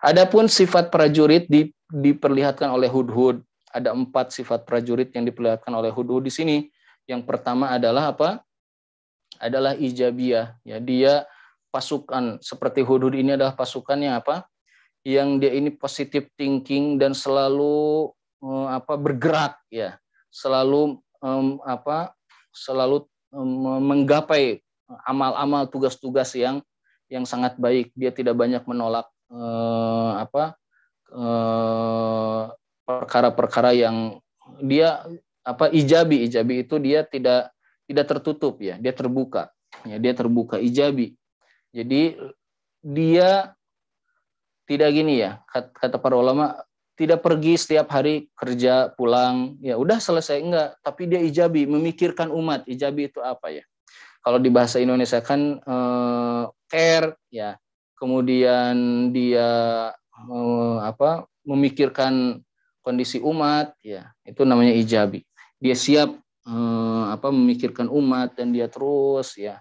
Adapun sifat prajurit di, diperlihatkan oleh hudhud. Ada empat sifat prajurit yang diperlihatkan oleh hudhud di sini. Yang pertama adalah apa? Adalah ijabiyah. Ya, dia pasukan seperti hudhud ini adalah pasukannya apa? Yang dia ini positif thinking dan selalu Eh, apa bergerak ya selalu um, apa selalu um, menggapai amal-amal tugas-tugas yang yang sangat baik dia tidak banyak menolak uh, apa perkara eh, perkara-perkara yang dia apa ijabi ijabi itu dia tidak tidak tertutup ya dia terbuka ya dia terbuka ijabi jadi dia tidak gini ya kata para ulama tidak pergi setiap hari kerja pulang ya udah selesai enggak tapi dia ijabi memikirkan umat ijabi itu apa ya kalau di bahasa Indonesia kan eh, care ya kemudian dia eh, apa memikirkan kondisi umat ya itu namanya ijabi dia siap eh, apa memikirkan umat dan dia terus ya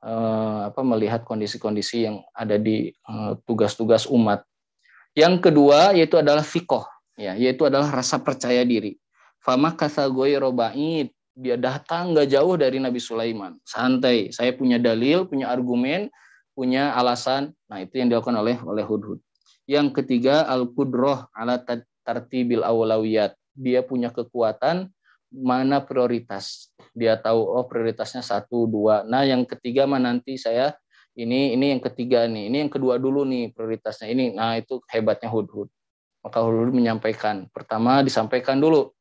eh, apa melihat kondisi-kondisi yang ada di eh, tugas-tugas eh, umat yang kedua yaitu adalah fikoh, ya, yaitu adalah rasa percaya diri. Fama kasagoi robaid, dia datang nggak jauh dari Nabi Sulaiman. Santai, saya punya dalil, punya argumen, punya alasan. Nah itu yang dilakukan oleh oleh Hudhud. Yang ketiga al kudroh ala tartibil awlawiyat. Dia punya kekuatan mana prioritas. Dia tahu oh prioritasnya satu dua. Nah yang ketiga mah nanti saya ini ini yang ketiga nih ini yang kedua dulu nih prioritasnya ini nah itu hebatnya hud hud maka hud menyampaikan pertama disampaikan dulu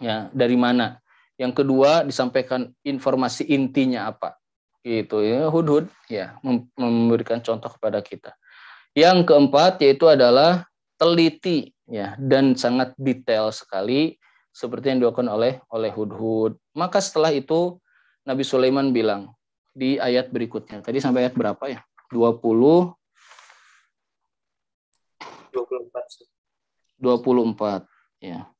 ya dari mana yang kedua disampaikan informasi intinya apa gitu ya hud hud ya memberikan contoh kepada kita yang keempat yaitu adalah teliti ya dan sangat detail sekali seperti yang dilakukan oleh oleh hud maka setelah itu Nabi Sulaiman bilang di ayat berikutnya. Tadi sampai ayat berapa ya? 20 24. 24 ya.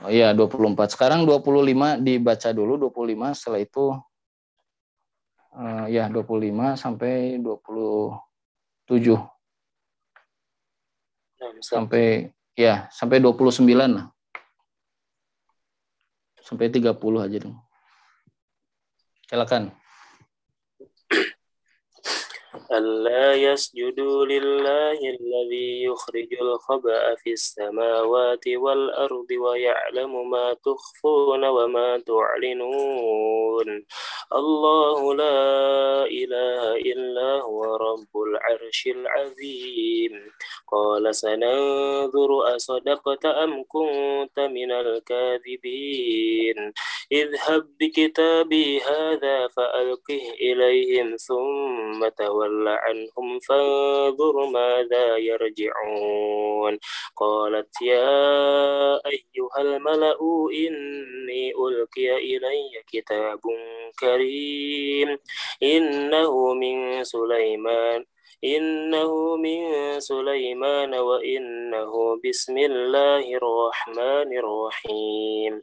Oh iya 24. Sekarang 25 dibaca dulu 25 setelah itu uh, ya 25 sampai 27. Nah, sampai ya sampai 29 lah. Sampai 30 aja dong. Silakan. ألا يسجدوا لله الذي يخرج الخبأ في السماوات والأرض ويعلم ما تخفون وما تعلنون الله لا إله إلا هو رب العرش العظيم قال سننظر أصدقت أم كنت من الكاذبين اذهب بكتابي هذا فألقه إليهم ثم تولى تول عنهم فانظر ماذا يرجعون قالت يا أيها الملأ إني ألقي إلي كتاب كريم إنه من سليمان إنه من سليمان وإنه بسم الله الرحمن الرحيم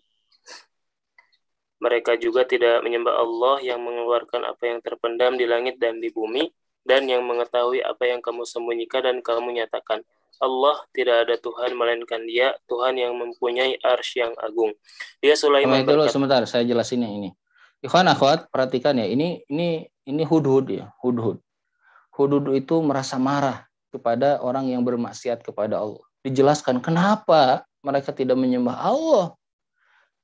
Mereka juga tidak menyembah Allah yang mengeluarkan apa yang terpendam di langit dan di bumi, dan yang mengetahui apa yang kamu sembunyikan dan kamu nyatakan. Allah tidak ada Tuhan melainkan Dia, Tuhan yang mempunyai ars yang agung. Dia Sulaiman. Dulu sebentar, saya jelasin yang ini. Ikhwan akhwat, perhatikan ya, ini ini ini hudhud ya, hudhud. Hudhud itu merasa marah kepada orang yang bermaksiat kepada Allah. Dijelaskan kenapa mereka tidak menyembah Allah.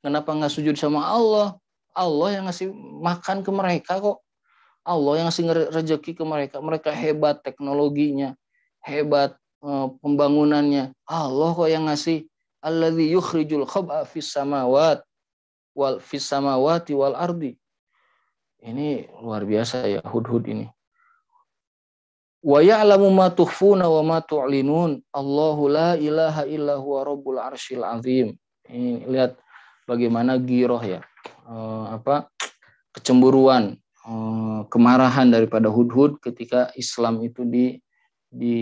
Kenapa nggak sujud sama Allah? Allah yang ngasih makan ke mereka kok. Allah yang ngasih rezeki ke mereka. Mereka hebat teknologinya, hebat eh, pembangunannya. Allah kok yang ngasih alladzi yukhrijul khab'a fis samawat wal fis samawati wal ardi. Ini luar biasa ya Hud-Hud ini. Wa ya'lamu ma tukhfuna wa ma tu'linun. Allahu la ilaha illa huwa rabbul arsyil azim. Ini lihat bagaimana giroh ya. Eh, apa? kecemburuan. Eh, Eh, kemarahan daripada Hudhud ketika Islam itu di di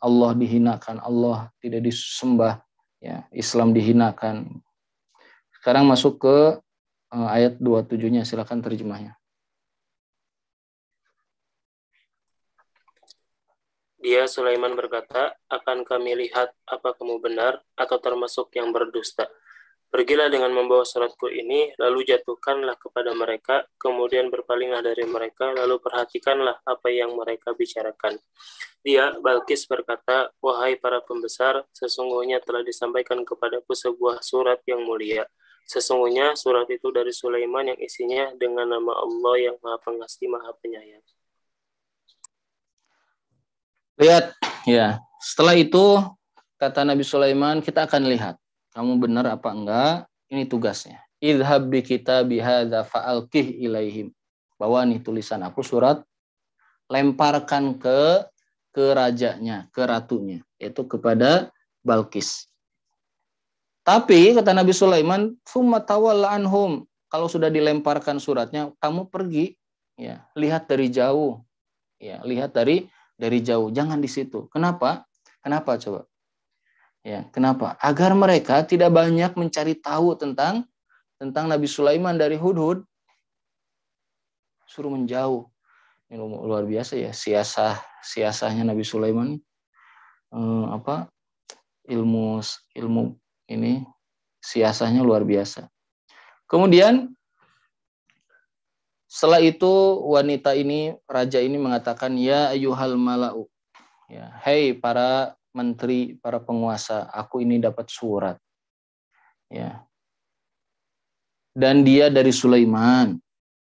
Allah dihinakan, Allah tidak disembah, ya, Islam dihinakan. Sekarang masuk ke uh, ayat 27-nya, silakan terjemahnya. Dia Sulaiman berkata, "Akan kami lihat apa kamu benar atau termasuk yang berdusta." Pergilah dengan membawa suratku ini, lalu jatuhkanlah kepada mereka, kemudian berpalinglah dari mereka, lalu perhatikanlah apa yang mereka bicarakan. Dia, Balkis berkata, Wahai para pembesar, sesungguhnya telah disampaikan kepadaku sebuah surat yang mulia. Sesungguhnya surat itu dari Sulaiman yang isinya dengan nama Allah yang maha pengasih, maha penyayang. Lihat, ya. Setelah itu, kata Nabi Sulaiman, kita akan lihat kamu benar apa enggak ini tugasnya idhab bi kita bihadza fa'alqih ilaihim bawa nih tulisan aku surat lemparkan ke ke rajanya ke ratunya yaitu kepada Balkis tapi kata Nabi Sulaiman summa tawalla anhum kalau sudah dilemparkan suratnya kamu pergi ya lihat dari jauh ya lihat dari dari jauh jangan di situ kenapa kenapa coba Ya, kenapa? Agar mereka tidak banyak mencari tahu tentang tentang Nabi Sulaiman dari Hudhud suruh menjauh. Ini luar biasa ya siasah siasahnya Nabi Sulaiman eh, apa ilmu ilmu ini siasahnya luar biasa. Kemudian setelah itu wanita ini raja ini mengatakan ya ayuhal malau ya hey para menteri, para penguasa, aku ini dapat surat. Ya. Dan dia dari Sulaiman.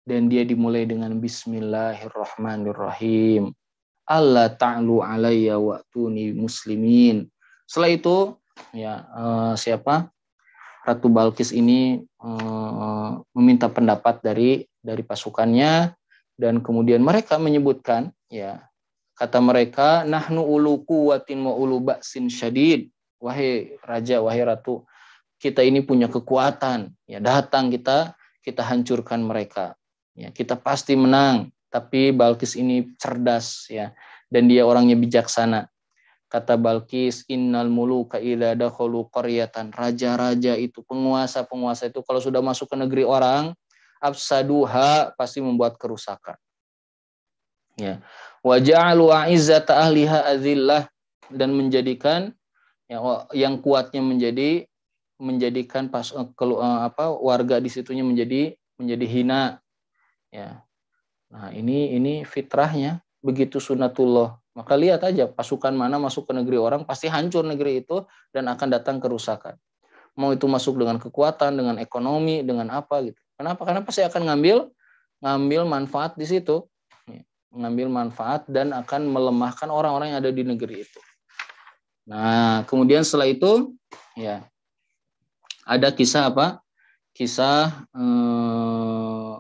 Dan dia dimulai dengan Bismillahirrahmanirrahim. Allah ta'lu alaiya wa'tuni muslimin. Setelah itu, ya uh, siapa? Ratu Balkis ini uh, meminta pendapat dari dari pasukannya dan kemudian mereka menyebutkan ya Kata mereka, nahnu ulu kuwatin wa ulu baksin syadid. Wahai raja, wahai ratu, kita ini punya kekuatan. Ya, datang kita, kita hancurkan mereka. Ya, kita pasti menang. Tapi Balkis ini cerdas ya, dan dia orangnya bijaksana. Kata Balkis, innal muluka idza dakhalu qaryatan. Raja-raja itu, penguasa-penguasa itu kalau sudah masuk ke negeri orang, absaduha pasti membuat kerusakan. Ya wa ja'alu Taahliha ahliha azillah dan menjadikan yang, yang kuatnya menjadi menjadikan pas eh, kelu, eh, apa warga di situnya menjadi menjadi hina ya nah ini ini fitrahnya begitu sunatullah maka lihat aja pasukan mana masuk ke negeri orang pasti hancur negeri itu dan akan datang kerusakan mau itu masuk dengan kekuatan dengan ekonomi dengan apa gitu kenapa karena pasti akan ngambil ngambil manfaat di situ mengambil manfaat dan akan melemahkan orang-orang yang ada di negeri itu. Nah, kemudian setelah itu ya ada kisah apa? Kisah eh,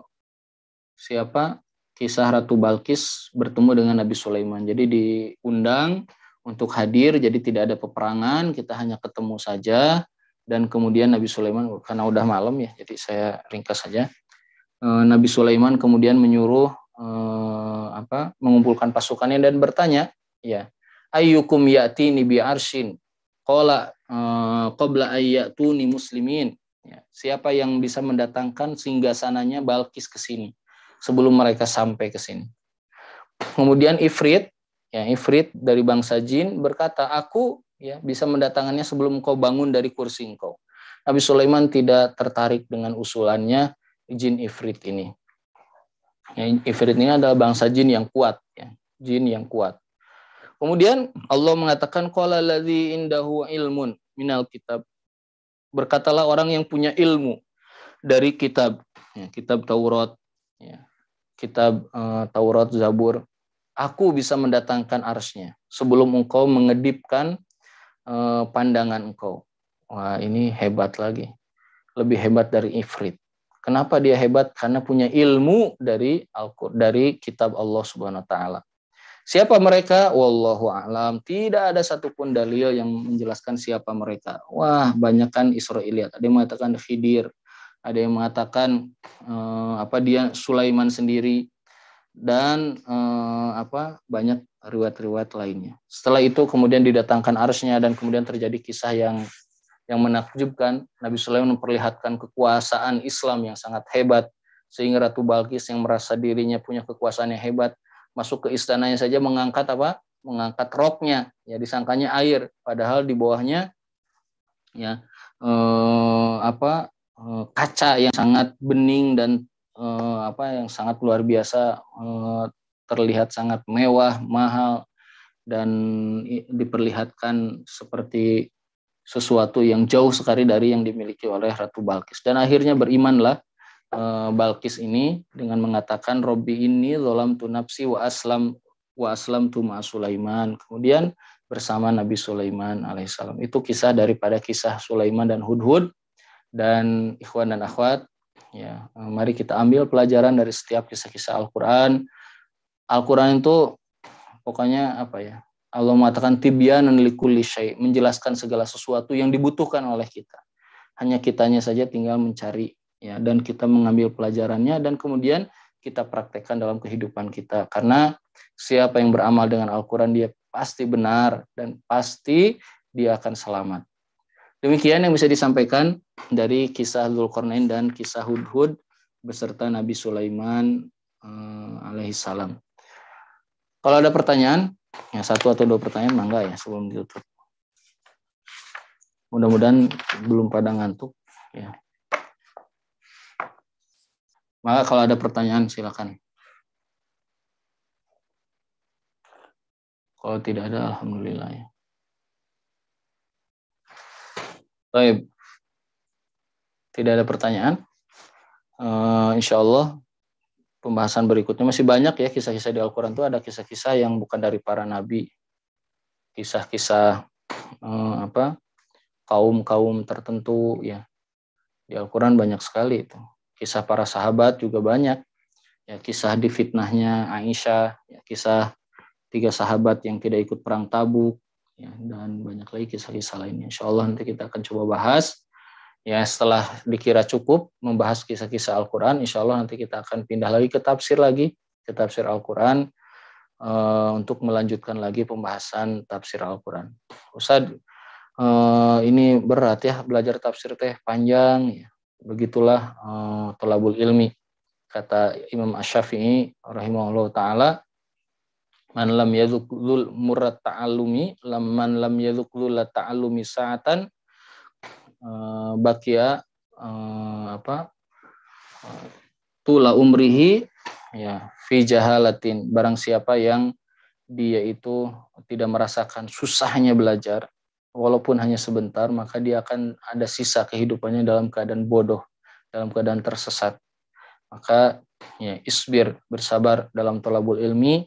siapa? Kisah Ratu Balkis bertemu dengan Nabi Sulaiman. Jadi diundang untuk hadir, jadi tidak ada peperangan, kita hanya ketemu saja. Dan kemudian Nabi Sulaiman karena udah malam ya, jadi saya ringkas saja. Eh, Nabi Sulaiman kemudian menyuruh eh, apa mengumpulkan pasukannya dan bertanya ya ayyukum ya'tini bi arshin qala eh, qabla ayyatuni muslimin ya, siapa yang bisa mendatangkan sehingga sananya Balkis ke sini sebelum mereka sampai ke sini kemudian Ifrit ya Ifrit dari bangsa jin berkata aku ya bisa mendatangannya sebelum kau bangun dari kursi engkau Nabi Sulaiman tidak tertarik dengan usulannya jin Ifrit ini Ya, Ifrit ini adalah bangsa jin yang kuat, ya. jin yang kuat. Kemudian Allah mengatakan qala ladzi indahu ilmun minal kitab. Berkatalah orang yang punya ilmu dari kitab, ya, kitab Taurat, ya, kitab uh, Taurat, Zabur. Aku bisa mendatangkan arsnya sebelum engkau mengedipkan uh, pandangan engkau. Wah ini hebat lagi, lebih hebat dari Ifrit. Kenapa dia hebat? Karena punya ilmu dari al dari kitab Allah Subhanahu wa taala. Siapa mereka? Wallahu alam. Tidak ada satupun dalil yang menjelaskan siapa mereka. Wah, banyakkan Israiliyat. Ada yang mengatakan Khidir, ada yang mengatakan eh, apa dia Sulaiman sendiri dan eh, apa banyak riwayat-riwayat lainnya. Setelah itu kemudian didatangkan arusnya dan kemudian terjadi kisah yang yang menakjubkan, Nabi Sulaiman memperlihatkan kekuasaan Islam yang sangat hebat, sehingga Ratu Balkis yang merasa dirinya punya kekuasaan yang hebat, masuk ke istananya saja mengangkat apa? Mengangkat roknya, ya disangkanya air, padahal di bawahnya ya eh, apa eh, kaca yang sangat bening dan eh, apa yang sangat luar biasa eh, terlihat sangat mewah, mahal dan diperlihatkan seperti sesuatu yang jauh sekali dari yang dimiliki oleh Ratu Balkis. Dan akhirnya berimanlah eh, Balkis ini dengan mengatakan Robi ini dalam tunapsi wa aslam wa aslam tuma Sulaiman. Kemudian bersama Nabi Sulaiman alaihissalam. Itu kisah daripada kisah Sulaiman dan Hudhud dan ikhwan dan akhwat. Ya, eh, mari kita ambil pelajaran dari setiap kisah-kisah Al-Qur'an. Al-Qur'an itu pokoknya apa ya? Allah mengatakan tibyanan likulli syai, menjelaskan segala sesuatu yang dibutuhkan oleh kita. Hanya kitanya saja tinggal mencari ya dan kita mengambil pelajarannya dan kemudian kita praktekkan dalam kehidupan kita. Karena siapa yang beramal dengan Al-Qur'an dia pasti benar dan pasti dia akan selamat. Demikian yang bisa disampaikan dari kisah Dzulqarnain dan kisah Hudhud beserta Nabi Sulaiman eh, alaihissalam. Kalau ada pertanyaan, yang satu atau dua pertanyaan mangga ya sebelum ditutup. Mudah-mudahan belum pada ngantuk ya. Maka kalau ada pertanyaan silakan. Kalau tidak ada alhamdulillah ya. Baik. Tidak ada pertanyaan. Uh, insya Allah pembahasan berikutnya masih banyak ya kisah-kisah di Al-Qur'an itu ada kisah-kisah yang bukan dari para nabi. Kisah-kisah eh, apa? kaum-kaum tertentu ya. Di Al-Qur'an banyak sekali itu. Kisah para sahabat juga banyak. Ya kisah di fitnahnya Aisyah, ya kisah tiga sahabat yang tidak ikut perang Tabuk ya, dan banyak lagi kisah-kisah lainnya. Insya Allah nanti kita akan coba bahas Ya, setelah dikira cukup membahas kisah-kisah Al-Quran, insya Allah nanti kita akan pindah lagi ke tafsir lagi, ke tafsir Al-Quran, e, untuk melanjutkan lagi pembahasan tafsir Al-Quran. Ustaz, e, ini berat ya, belajar tafsir teh panjang, ya. begitulah e, tolabul ilmi. Kata Imam Ash-Syafi'i rahimahullah ta'ala, man lam yadzuklul murrat ta'alumi, lam man lam la ta'alumi sa'atan uh, bakia uh, apa tula umrihi ya fi jahalatin barang siapa yang dia itu tidak merasakan susahnya belajar walaupun hanya sebentar maka dia akan ada sisa kehidupannya dalam keadaan bodoh dalam keadaan tersesat maka ya isbir bersabar dalam tolabul ilmi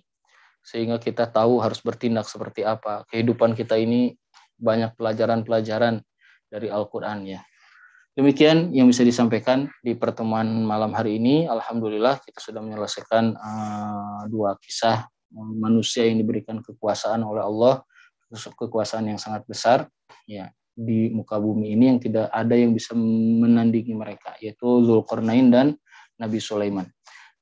sehingga kita tahu harus bertindak seperti apa kehidupan kita ini banyak pelajaran-pelajaran dari al ya. Demikian yang bisa disampaikan di pertemuan malam hari ini. Alhamdulillah kita sudah menyelesaikan uh, dua kisah eh, manusia yang diberikan kekuasaan oleh Allah, kekuasaan yang sangat besar ya di muka bumi ini yang tidak ada yang bisa menandingi mereka yaitu Zulkarnain dan Nabi Sulaiman.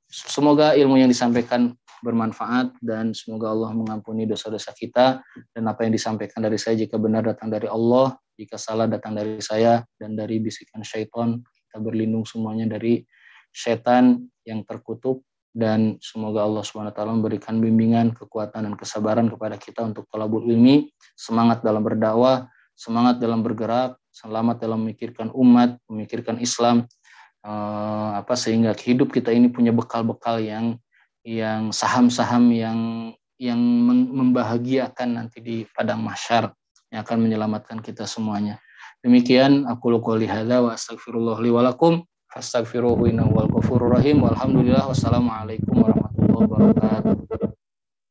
Semoga ilmu yang disampaikan bermanfaat dan semoga Allah mengampuni dosa-dosa kita dan apa yang disampaikan dari saya jika benar datang dari Allah jika salah datang dari saya dan dari bisikan syaitan, kita berlindung semuanya dari setan yang terkutuk dan semoga Allah Subhanahu wa taala memberikan bimbingan, kekuatan dan kesabaran kepada kita untuk kolabor ilmi, semangat dalam berdakwah, semangat dalam bergerak, selamat dalam memikirkan umat, memikirkan Islam eh, apa sehingga hidup kita ini punya bekal-bekal yang yang saham-saham yang yang membahagiakan nanti di padang mahsyar yang akan menyelamatkan kita semuanya. Demikian aku luka lihada wa astaghfirullah li wa lakum innahu wal rahim walhamdulillah wassalamualaikum warahmatullahi wabarakatuh.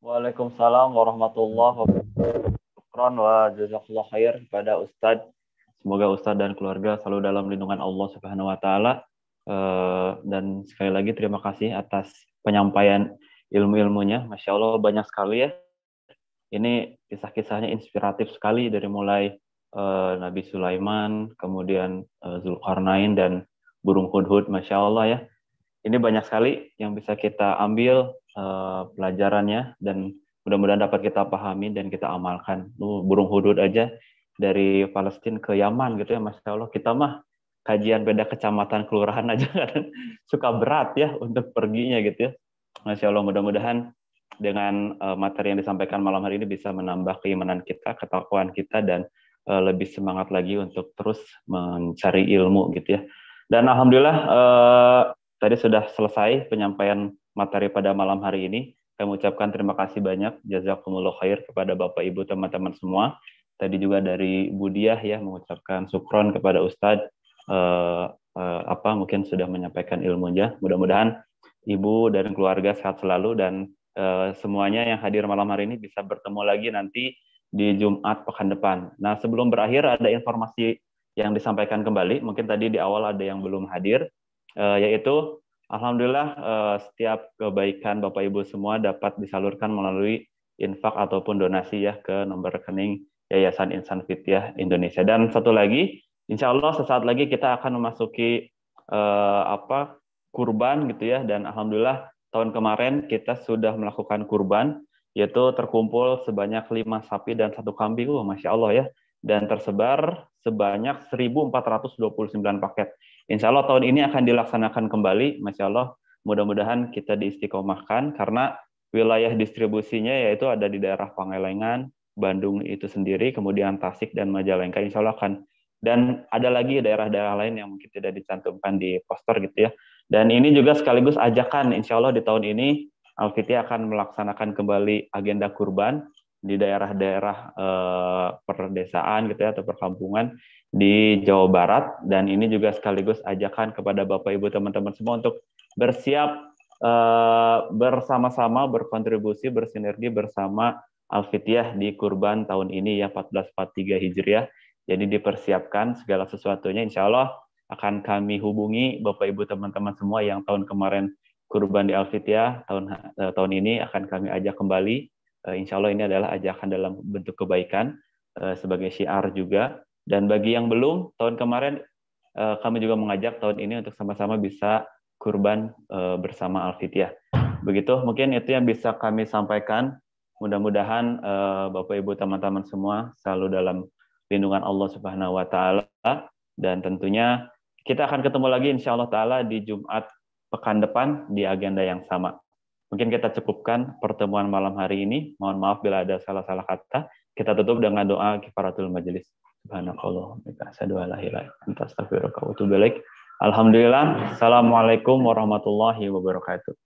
Waalaikumsalam warahmatullahi wabarakatuh. Syukran wa jazakallah khair kepada Ustadz. Semoga Ustadz dan keluarga selalu dalam lindungan Allah Subhanahu wa taala. Eh, dan sekali lagi terima kasih atas penyampaian ilmu-ilmunya. Masya Allah banyak sekali ya ini kisah-kisahnya inspiratif sekali dari mulai uh, Nabi Sulaiman, kemudian uh, Zulkarnain dan burung hudhud, masya Allah ya. Ini banyak sekali yang bisa kita ambil uh, pelajarannya dan mudah-mudahan dapat kita pahami dan kita amalkan. Uh, burung hudhud aja dari Palestina ke Yaman gitu ya, masya Allah. Kita mah kajian beda kecamatan kelurahan aja (laughs) kan suka berat ya untuk perginya gitu ya. Masya Allah mudah-mudahan dengan uh, materi yang disampaikan malam hari ini bisa menambah keimanan kita, ketakuan kita dan uh, lebih semangat lagi untuk terus mencari ilmu gitu ya. Dan alhamdulillah uh, tadi sudah selesai penyampaian materi pada malam hari ini. Saya mengucapkan terima kasih banyak jazakumullah khair kepada Bapak Ibu teman-teman semua. Tadi juga dari Budiah ya mengucapkan syukron kepada Ustadz uh, uh, apa mungkin sudah menyampaikan ilmunya. Mudah-mudahan Ibu dan keluarga sehat selalu dan Eh, semuanya yang hadir malam hari ini bisa bertemu lagi nanti di Jumat pekan depan. Nah, sebelum berakhir ada informasi yang disampaikan kembali. Mungkin tadi di awal ada yang belum hadir, uh, yaitu Alhamdulillah uh, setiap kebaikan Bapak Ibu semua dapat disalurkan melalui infak ataupun donasi ya ke nomor rekening Yayasan Insan Fitiah Indonesia. Dan satu lagi, insya Allah sesaat lagi kita akan memasuki uh, apa kurban gitu ya. Dan alhamdulillah tahun kemarin kita sudah melakukan kurban, yaitu terkumpul sebanyak lima sapi dan satu kambing, wah Masya Allah ya, dan tersebar sebanyak 1.429 paket. Insya Allah tahun ini akan dilaksanakan kembali, Masya Allah, mudah-mudahan kita diistiqomahkan, karena wilayah distribusinya yaitu ada di daerah Pangalengan, Bandung itu sendiri, kemudian Tasik dan Majalengka, insya Allah akan dan ada lagi daerah-daerah lain yang mungkin tidak dicantumkan di poster gitu ya. Dan ini juga sekaligus ajakan, insya Allah di tahun ini Alfiti akan melaksanakan kembali agenda kurban di daerah-daerah eh, perdesaan gitu ya atau perkampungan di Jawa Barat dan ini juga sekaligus ajakan kepada Bapak Ibu teman-teman semua untuk bersiap eh, bersama-sama berkontribusi bersinergi bersama Alfitiah di Kurban tahun ini ya 1443 Hijriah. Jadi dipersiapkan segala sesuatunya insya Allah akan kami hubungi Bapak Ibu teman-teman semua yang tahun kemarin kurban di Alfitia tahun uh, tahun ini akan kami ajak kembali. uh, insya Allah ini adalah ajakan dalam bentuk kebaikan uh, sebagai syiar juga. Dan bagi yang belum tahun kemarin kami juga mengajak tahun ini untuk sama-sama bisa kurban bersama Alfitia Begitu mungkin itu yang bisa kami sampaikan. Mudah-mudahan Bapak Ibu teman-teman semua selalu dalam lindungan Allah Subhanahu wa taala dan tentunya kita akan ketemu lagi insya Allah Ta'ala di Jumat pekan depan di agenda yang sama. Mungkin kita cukupkan pertemuan malam hari ini. Mohon maaf bila ada salah-salah kata. Kita tutup dengan doa kifaratul majelis. Subhanakallah. Alhamdulillah. Assalamualaikum warahmatullahi wabarakatuh.